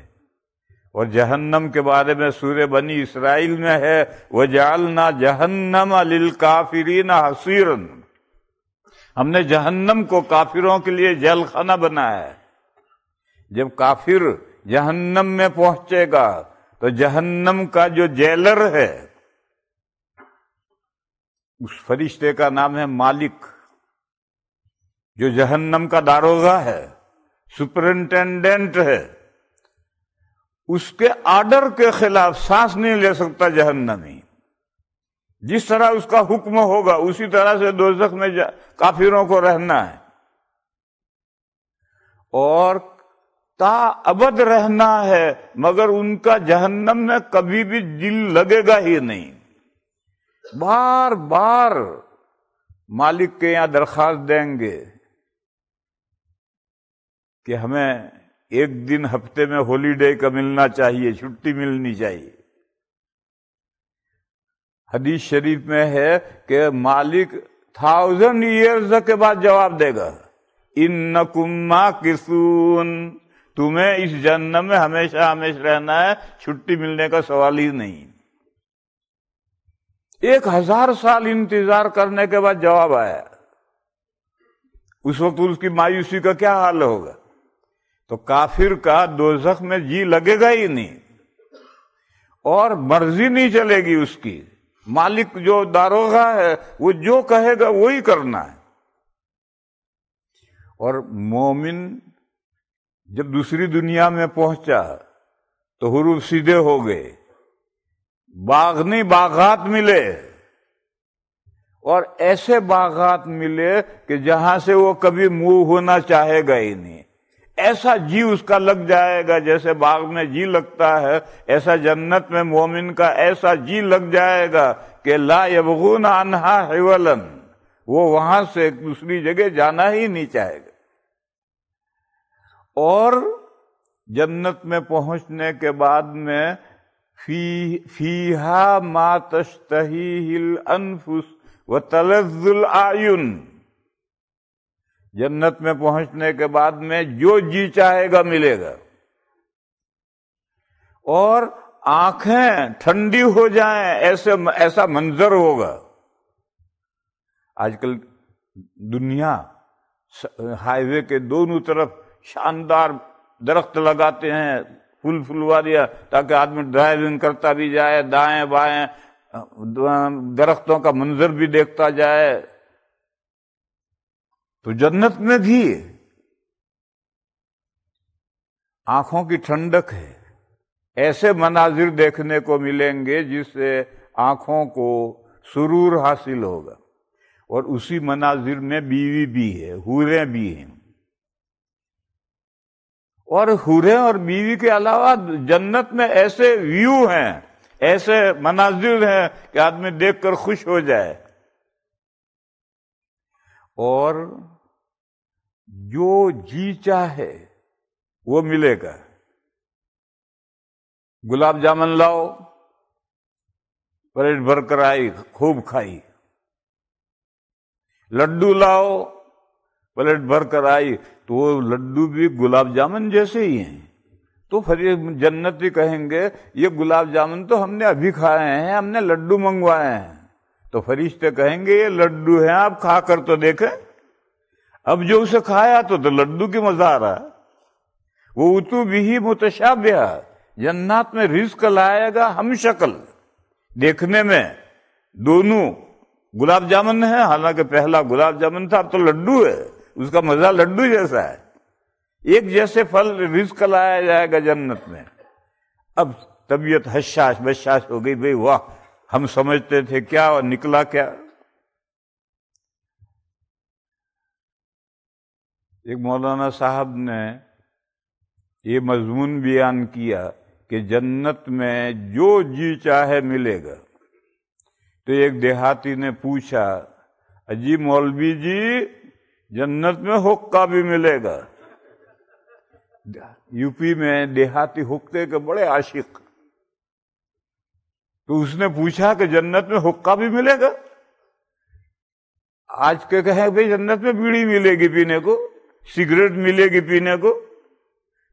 और जहन्नम के बारे में सूर्य बनी इसराइल में है वह जालना जहन्नम अलिल न हसीरन हमने जहन्नम को काफिरों के लिए जलखाना बनाया है जब काफिर जहन्नम में पहुंचेगा तो जहन्नम का जो जेलर है उस फरिश्ते का नाम है मालिक जो जहन्नम का दारोगा है सुपरिंटेंडेंट है उसके आर्डर के खिलाफ सांस नहीं ले सकता जहन्नमी जिस तरह उसका हुक्म होगा उसी तरह से दोजख में काफिरों को रहना है और ता अबद रहना है मगर उनका जहन्नम में कभी भी दिल लगेगा ही नहीं बार बार मालिक के यहां दरख्वास्त देंगे कि हमें एक दिन हफ्ते में हॉलीडे का मिलना चाहिए छुट्टी मिलनी चाहिए हदीस शरीफ में है कि मालिक थाउजेंड ईयर्स के बाद जवाब देगा इन नकुम्मा किसून तुम्हें इस जन्म में हमेशा हमेशा रहना है छुट्टी मिलने का सवाल ही नहीं एक हजार साल इंतजार करने के बाद जवाब आया उस वक्त उसकी मायूसी का क्या हाल होगा तो काफिर का दोजख में जी लगेगा ही नहीं और मर्जी नहीं चलेगी उसकी मालिक जो दारोगा है वो जो कहेगा वही करना है और मोमिन जब दूसरी दुनिया में पहुंचा तो हरूफ सीधे हो गए बागनी बागात मिले और ऐसे बागात मिले कि जहां से वो कभी मुंह होना चाहेगा ही नहीं ऐसा जी उसका लग जाएगा जैसे बाग में जी लगता है ऐसा जन्नत में मोमिन का ऐसा जी लग जाएगा कि ला यबगुन अनहा हेवलन वो वहां से दूसरी जगह जाना ही नहीं चाहेगा और जन्नत में पहुंचने के बाद में फी फीहा मा हिल अनफुस व तलजुल आयुन जन्नत में पहुंचने के बाद में जो जी चाहेगा मिलेगा और आंखें ठंडी हो जाएं ऐसे ऐसा मंजर होगा आजकल दुनिया हाईवे के दोनों तरफ शानदार दरख्त लगाते हैं फूल फुलवा दिया ताकि आदमी ड्राइविंग करता भी जाए दाएं बाएं दरख्तों का मंजर भी देखता जाए तो जन्नत में भी आंखों की ठंडक है ऐसे मनाजिर देखने को मिलेंगे जिससे आंखों को सुरूर हासिल होगा और उसी मनाजिर में बीवी भी है हूरें भी हैं और हूरें और बीवी के अलावा जन्नत में ऐसे व्यू हैं ऐसे मनाजिर हैं कि आदमी देखकर खुश हो जाए और जो जी चाहे वो मिलेगा गुलाब जामुन लाओ पलेट भर कर आई खूब खाई लड्डू लाओ पलेट भर कर आई तो वो लड्डू भी गुलाब जामुन जैसे ही हैं तो फिर जन्नत जन्नती कहेंगे ये गुलाब जामुन तो हमने अभी खाए हैं हमने लड्डू मंगवाए हैं तो फरिश्ते कहेंगे ये लड्डू हैं आप खा कर तो देखें अब जो उसे खाया तो, तो लड्डू की मजा आ रहा वो उतु भी मुतशाब्या जन्नात में रिस्क लाएगा हम शक्ल देखने में दोनों गुलाब जामुन है हालांकि पहला गुलाब जामुन था अब तो लड्डू है उसका मजा लड्डू जैसा है एक जैसे फल रिस्क लाया जाएगा जन्नत में अब तबीयत हशाश बशाश हो गई भाई वाह हम समझते थे क्या और निकला क्या एक मौलाना साहब ने ये मजमून बयान किया कि जन्नत में जो जी चाहे मिलेगा तो एक देहाती ने पूछा अजी मौलवी जी जन्नत में हुक्का भी मिलेगा यूपी में देहाती हुक्के के बड़े आशिक तो उसने पूछा कि जन्नत में हुक्का भी मिलेगा आज के कहें भाई जन्नत में बीड़ी मिलेगी पीने को सिगरेट मिलेगी पीने को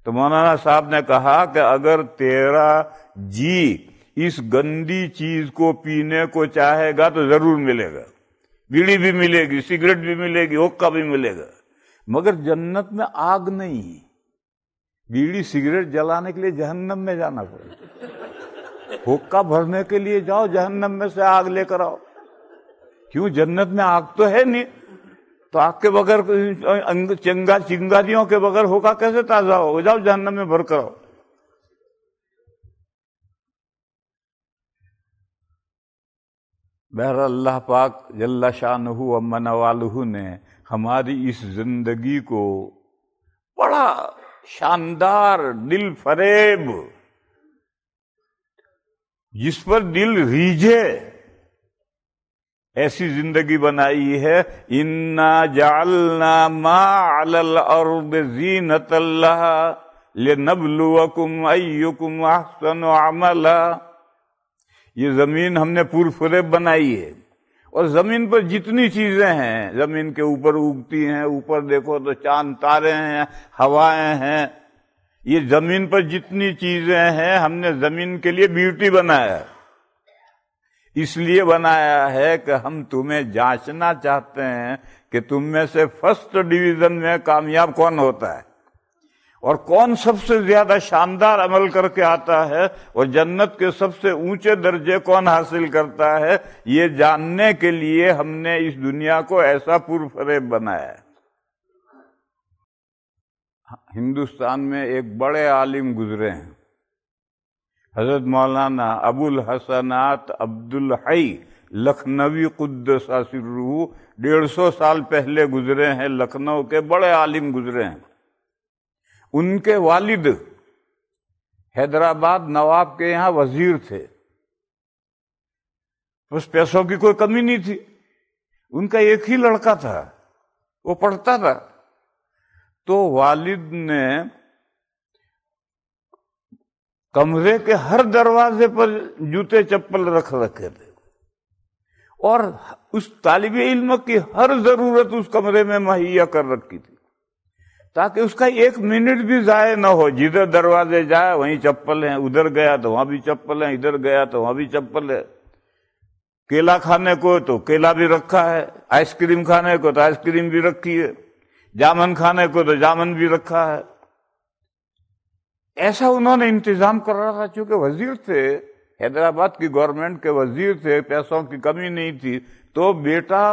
तो मौलाना साहब ने कहा कि अगर तेरा जी इस गंदी चीज को पीने को चाहेगा तो जरूर मिलेगा बीड़ी भी मिलेगी सिगरेट भी मिलेगी ओक्का भी मिलेगा मगर जन्नत में आग नहीं बीड़ी सिगरेट जलाने के लिए जहन्नम में जाना पड़ेगा होक्का भरने के लिए जाओ जहन्नम में से आग लेकर आओ क्यों जन्नत में आग तो है नहीं तो आग के बगैर चंगा चिंगारियों के बगैर होगा कैसे ताजा हो जाओ जानना में भर करो बहर अल्लाह पाक जल्ला शाहू अमन वालहू ने हमारी इस जिंदगी को बड़ा शानदार दिल फरेब जिस पर दिल रीझे ऐसी जिंदगी बनाई है इन्ना जालना माल अर्द जीनत ले अयुकुम आसन अमला ये जमीन हमने पुरफुरेब बनाई है और जमीन पर जितनी चीजें हैं जमीन के ऊपर उगती हैं ऊपर देखो तो चांद तारे हैं हवाएं हैं ये जमीन पर जितनी चीजें हैं हमने जमीन के लिए ब्यूटी बनाया है इसलिए बनाया है कि हम तुम्हें जांचना चाहते हैं कि तुम में से फर्स्ट डिवीजन में कामयाब कौन होता है और कौन सबसे ज्यादा शानदार अमल करके आता है और जन्नत के सबसे ऊंचे दर्जे कौन हासिल करता है ये जानने के लिए हमने इस दुनिया को ऐसा पुरफरेब बनाया हिंदुस्तान में एक बड़े आलिम गुजरे हैं हजरत मौलाना अबुल हसनात अब्दुल हई लखनवी कुद्दसासरू डेढ़ सौ साल पहले गुजरे हैं लखनऊ के बड़े आलिम गुजरे हैं उनके वालिद हैदराबाद नवाब के यहां वजीर थे उस पैसों की कोई कमी नहीं थी उनका एक ही लड़का था वो पढ़ता था तो वालिद ने कमरे के हर दरवाजे पर जूते चप्पल रख रखे थे और उस तालिब इल्म की हर जरूरत उस कमरे में मुहैया कर रखी थी ताकि उसका एक मिनट भी जाय ना हो जिधर दरवाजे जाए वहीं चप्पल है उधर गया तो वहां भी चप्पल है इधर गया तो वहां भी चप्पल है केला खाने को तो केला भी रखा है आइसक्रीम खाने को तो आइसक्रीम भी रखी है जामन खाने को तो जामन भी रखा है ऐसा उन्होंने इंतजाम कर रहा था चूंकि वजीर थे हैदराबाद की गवर्नमेंट के वजीर थे पैसों की कमी नहीं थी तो बेटा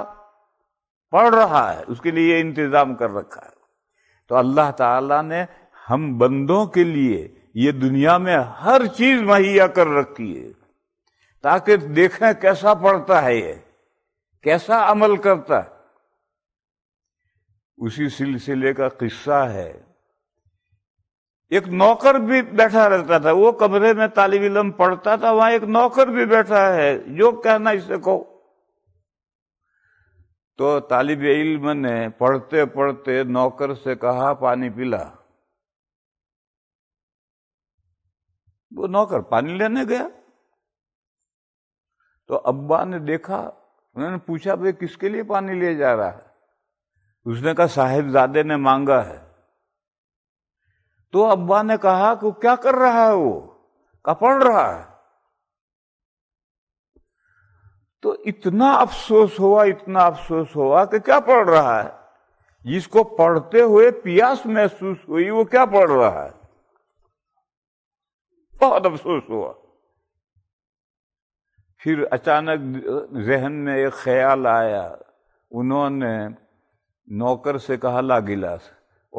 पढ़ रहा है उसके लिए इंतजाम कर रखा है तो अल्लाह ताला ने हम बंदों के लिए ये दुनिया में हर चीज मुहैया कर रखी है ताकि देखें कैसा पढ़ता है ये कैसा अमल करता है उसी सिलसिले का किस्सा है एक नौकर भी बैठा रहता था वो कमरे में तालिब इलम पढ़ता था वहां एक नौकर भी बैठा है जो कहना इसे कहो तो तालिब इलम ने पढ़ते पढ़ते नौकर से कहा पानी पिला वो नौकर पानी लेने गया तो अब्बा ने देखा उन्होंने पूछा भाई किसके लिए पानी ले जा रहा है उसने कहा साहेबजादे ने मांगा है तो अब्बा ने कहा कि क्या कर रहा है वो कपड़ पढ़ रहा है तो इतना अफसोस हुआ इतना अफसोस हुआ कि क्या पढ़ रहा है जिसको पढ़ते हुए प्यास महसूस हुई वो क्या पढ़ रहा है बहुत अफसोस हुआ फिर अचानक जहन में एक ख्याल आया उन्होंने नौकर से कहा ला गिलास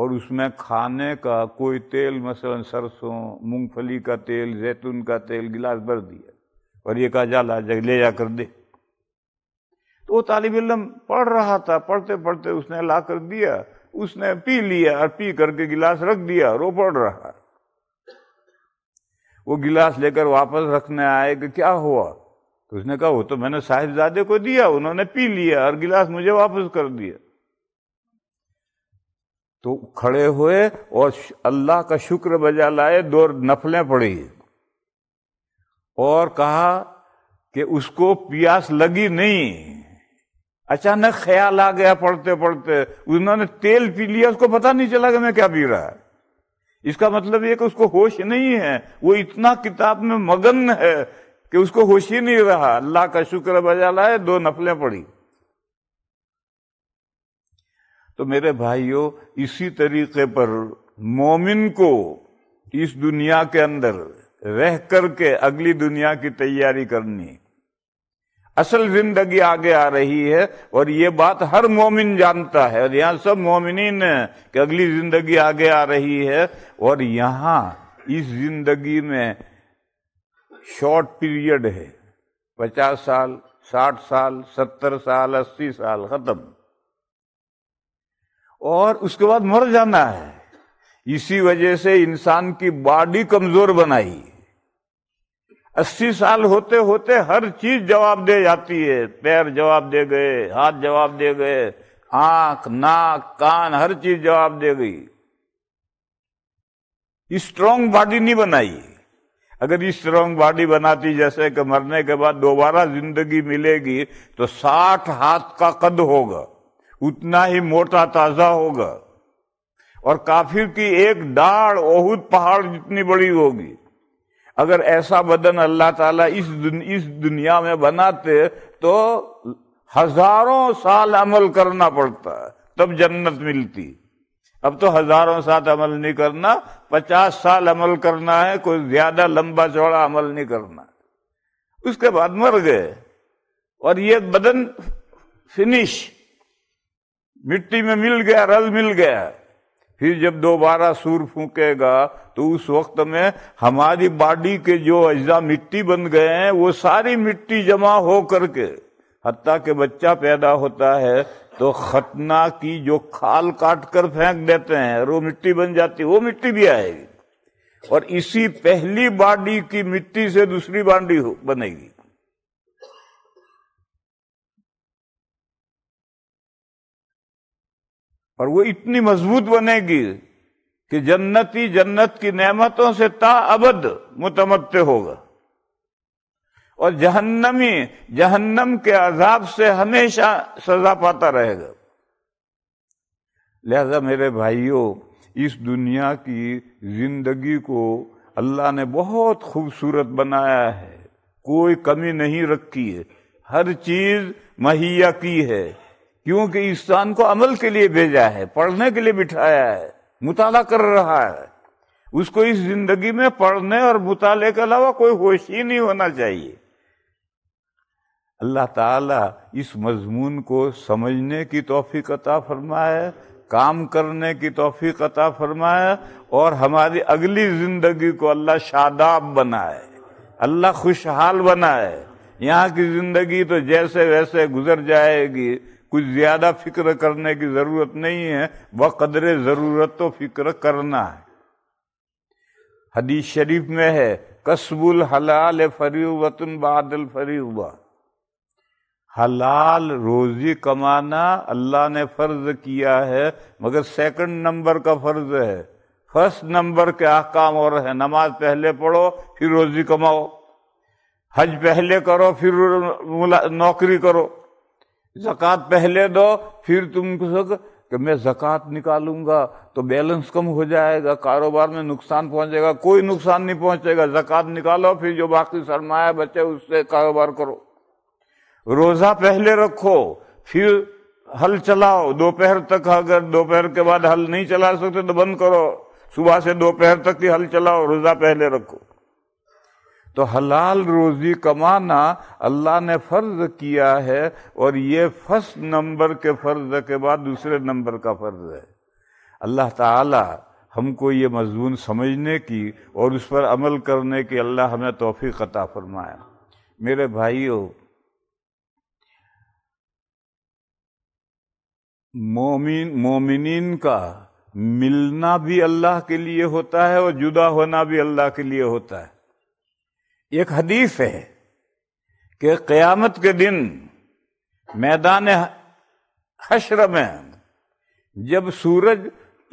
और उसमें खाने का कोई तेल मसलन सरसों मूंगफली का तेल जैतून का तेल गिलास भर दिया और ये कहा जा ला ले जा कर दे तो वो तालब इलम पढ़ रहा था पढ़ते पढ़ते उसने ला कर दिया उसने पी लिया और पी करके गिलास रख दिया और वो पढ़ रहा वो गिलास लेकर वापस रखने आए कि क्या हुआ तो उसने कहा वो तो मैंने साहिबजादे को दिया उन्होंने पी लिया और गिलास मुझे वापस कर दिया तो खड़े हुए और अल्लाह का शुक्र बजा लाए दो नफलें पड़ी और कहा कि उसको प्यास लगी नहीं अचानक ख्याल आ गया पढ़ते पढ़ते उन्होंने तेल पी लिया उसको पता नहीं चला कि मैं क्या पी रहा है इसका मतलब ये कि उसको होश नहीं है वो इतना किताब में मगन है कि उसको होश ही नहीं रहा अल्लाह का शुक्र बजा लाए दो नफलें पढ़ी तो मेरे भाइयों इसी तरीके पर मोमिन को इस दुनिया के अंदर रह करके अगली दुनिया की तैयारी करनी असल जिंदगी आगे आ रही है और ये बात हर मोमिन जानता है और यहां सब मोमिन है कि अगली जिंदगी आगे आ रही है और यहाँ इस जिंदगी में शॉर्ट पीरियड है पचास साल साठ साल सत्तर साल अस्सी साल खत्म और उसके बाद मर जाना है इसी वजह से इंसान की बॉडी कमजोर बनाई अस्सी साल होते होते हर चीज जवाब दे जाती है पैर जवाब दे गए हाथ जवाब दे गए आंख नाक कान हर चीज जवाब दे गई स्ट्रांग बॉडी नहीं बनाई अगर स्ट्रांग बॉडी बनाती जैसे कि मरने के बाद दोबारा जिंदगी मिलेगी तो साठ हाथ का कद होगा उतना ही मोटा ताजा होगा और काफिर की एक डाढ़ ओहुद पहाड़ जितनी बड़ी होगी अगर ऐसा बदन अल्लाह ताला इस दुन, इस दुनिया में बनाते तो हजारों साल अमल करना पड़ता तब जन्नत मिलती अब तो हजारों साल अमल नहीं करना पचास साल अमल करना है कोई ज्यादा लंबा चौड़ा अमल नहीं करना उसके बाद मर गए और ये बदन फिनिश मिट्टी में मिल गया रल मिल गया फिर जब दोबारा सूर फूकेगा तो उस वक्त में हमारी बाडी के जो अज्जा मिट्टी बन गए हैं वो सारी मिट्टी जमा हो करके हत्या के बच्चा पैदा होता है तो खतना की जो खाल काट कर फेंक देते हैं और वो मिट्टी बन जाती है वो मिट्टी भी आएगी और इसी पहली बाडी की मिट्टी से दूसरी बाडी बनेगी और वो इतनी मजबूत बनेगी कि जन्नती जन्नत की नेमतों से ताअबद मुतमत्त होगा और जहन्नमी जहन्नम के अजाब से हमेशा सजा पाता रहेगा लिहाजा मेरे भाइयों इस दुनिया की जिंदगी को अल्लाह ने बहुत खूबसूरत बनाया है कोई कमी नहीं रखी है हर चीज मुहैया की है क्योंकि इंसान को अमल के लिए भेजा है पढ़ने के लिए बिठाया है मुताला कर रहा है उसको इस जिंदगी में पढ़ने और मुताले के अलावा कोई होश ही नहीं होना चाहिए अल्लाह ताला इस मजमून को समझने की तोफ़ी कता फरमाए काम करने की तोफ़ी कता फरमाए और हमारी अगली ज़िंदगी को अल्लाह शादाब बनाए अल्लाह खुशहाल बनाए यहाँ की ज़िंदगी तो जैसे वैसे गुजर जाएगी कुछ ज्यादा फिक्र करने की जरूरत नहीं है वह कदरे जरूरत तो फिक्र करना है हदीस शरीफ में है कसबुल हलाल फरीवतन बादल फरी हुआ हलाल रोजी कमाना अल्लाह ने फर्ज किया है मगर सेकंड नंबर का फर्ज है फर्स्ट नंबर के अहकाम और है नमाज पहले पढ़ो फिर रोजी कमाओ हज पहले करो फिर नौकरी करो जक़ात पहले दो फिर तुम कि मैं जक़ात निकालूंगा तो बैलेंस कम हो जाएगा कारोबार में नुकसान पहुंचेगा कोई नुकसान नहीं पहुंचेगा जक़ात निकालो फिर जो बाकी सरमाया बचे उससे कारोबार करो रोज़ा पहले रखो फिर हल चलाओ दोपहर तक अगर दोपहर के बाद हल नहीं चला सकते तो बंद करो सुबह से दोपहर तक ही हल चलाओ रोज़ा पहले रखो तो हलाल रोजी कमाना अल्लाह ने फर्ज किया है और ये फर्स्ट नंबर के फर्ज के बाद दूसरे नंबर का फर्ज है अल्लाह ताला हमको ये मजमून समझने की और उस पर अमल करने की अल्लाह हमें तोहफी अता फरमाया मेरे भाइयों मोमिन मोमिन का मिलना भी अल्लाह के लिए होता है और जुदा होना भी अल्लाह के लिए होता है एक हदीस है कि क्यामत के दिन मैदान हशर में जब सूरज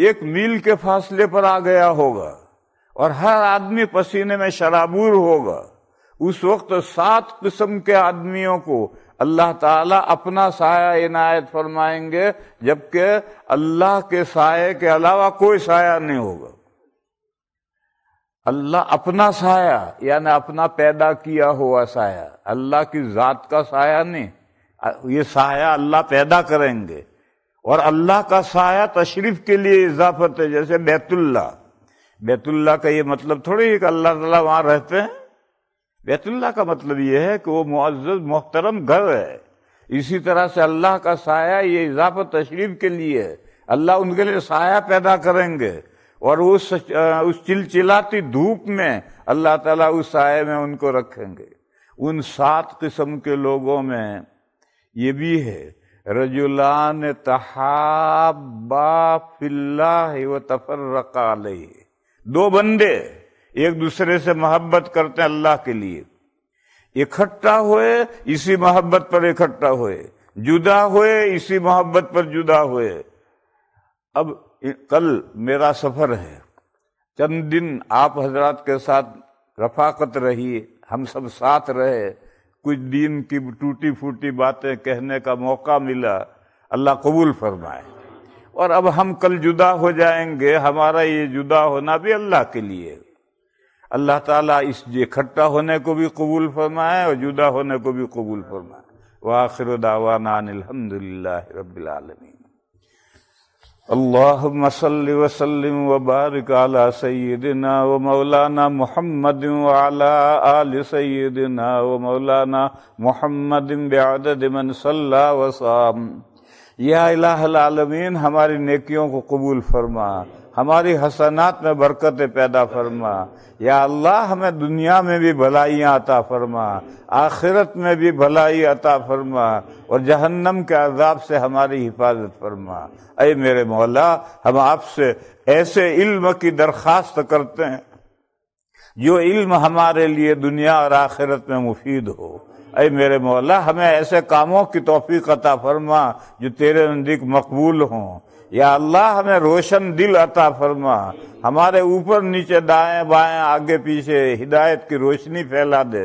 एक मील के फासले पर आ गया होगा और हर आदमी पसीने में शराबूर होगा उस वक्त सात किस्म के आदमियों को अल्लाह ताला अपना साया इनायत फरमाएंगे जबकि अल्लाह के साय के अलावा कोई साया नहीं होगा अल्लाह अपना साया यानी अपना पैदा किया हुआ साया अल्लाह की जात का साया नहीं ये साया अल्लाह पैदा करेंगे और अल्लाह का साया तशरीफ के लिए इजाफत है जैसे बैतुल्ला बैतुल्ला का ये मतलब थोड़ी कि अल्लाह तला वहां रहते हैं बैतुल्ला का मतलब ये है कि वो मुआज़ मोहतरम घर है इसी तरह से अल्लाह का साया ये इजाफत तशरीफ के लिए है अल्लाह उनके लिए साया पैदा करेंगे और उस उस चिलचिलाती धूप में अल्लाह ताला उस साय में उनको रखेंगे उन सात किस्म के लोगों में ये भी है रजुलान तहाबा फिल्ला व दो बंदे एक दूसरे से मोहब्बत करते हैं अल्लाह के लिए इकट्ठा हुए इसी मोहब्बत पर इकट्ठा हुए जुदा हुए इसी मोहब्बत पर जुदा हुए अब कल मेरा सफ़र है चंद दिन आप हजरात के साथ रफाकत रही हम सब साथ रहे कुछ दिन की टूटी फूटी बातें कहने का मौका मिला अल्लाह कबूल फरमाए और अब हम कल जुदा हो जाएंगे हमारा ये जुदा होना भी अल्लाह के लिए अल्लाह ताला इस इकट्ठा होने को भी कबूल फरमाए और जुदा होने को भी कबूल फरमाए वाखिर दावाना अलहमदिल्ला रबीआलमी اللهم صل وسلم وبارك على سيدنا ومولانا محمد وعلى آل سيدنا ومولانا محمد بعدد من صلى وصام يا इलाह العالمين हमारी नेकियों को कबूल फरमा हमारी हसनात में बरकत पैदा फरमा या अल्लाह हमें दुनिया में भी भलाइयाँ अता फरमा आखिरत में भी भलाई अता फरमा और जहन्नम के अजाब से हमारी हिफाजत फरमा अरे मेरे मौला हम आपसे ऐसे इल्म की दरख्वास्त करते हैं जो इल्म हमारे लिए दुनिया और आखिरत में मुफीद हो अरे मेरे मौला हमें ऐसे कामों की तोफ़ी अता फरमा जो तेरे नज़दीक मकबूल हों या अल्लाह हमें रोशन दिल अता फरमा हमारे ऊपर नीचे दाएं बाएं आगे पीछे हिदायत की रोशनी फैला दे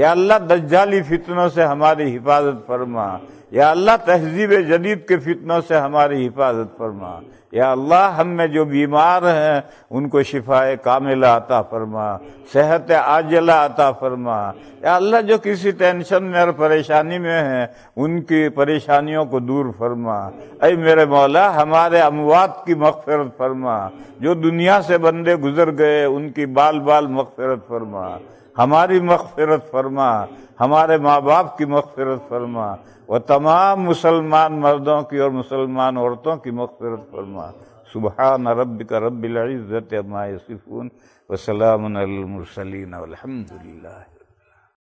या अल्लाह दज्जाली फितनों से हमारी हिफाजत फरमा या अल्लाह तहजीब जदीद के फितनों से हमारी हिफाजत फरमा या अल्लाह हम में जो बीमार हैं उनको शिफाए कामिला आता फरमा सेहत आजला आता फरमा या अल्लाह जो किसी टेंशन में और परेशानी में हैं उनकी परेशानियों को दूर फरमा अरे मेरे मौला हमारे अमवात की मगफरत फरमा जो दुनिया से बंदे गुजर गए उनकी बाल बाल मगफरत फरमा हमारी मगफरत फरमा हमारे माँ बाप की मगफरत फरमा اور مسلمان مردوں کی اور مسلمان عورتوں کی مغفرت فرما سبحان ربك رب العزت ما يصفون وسلام على المرسلين والحمد لله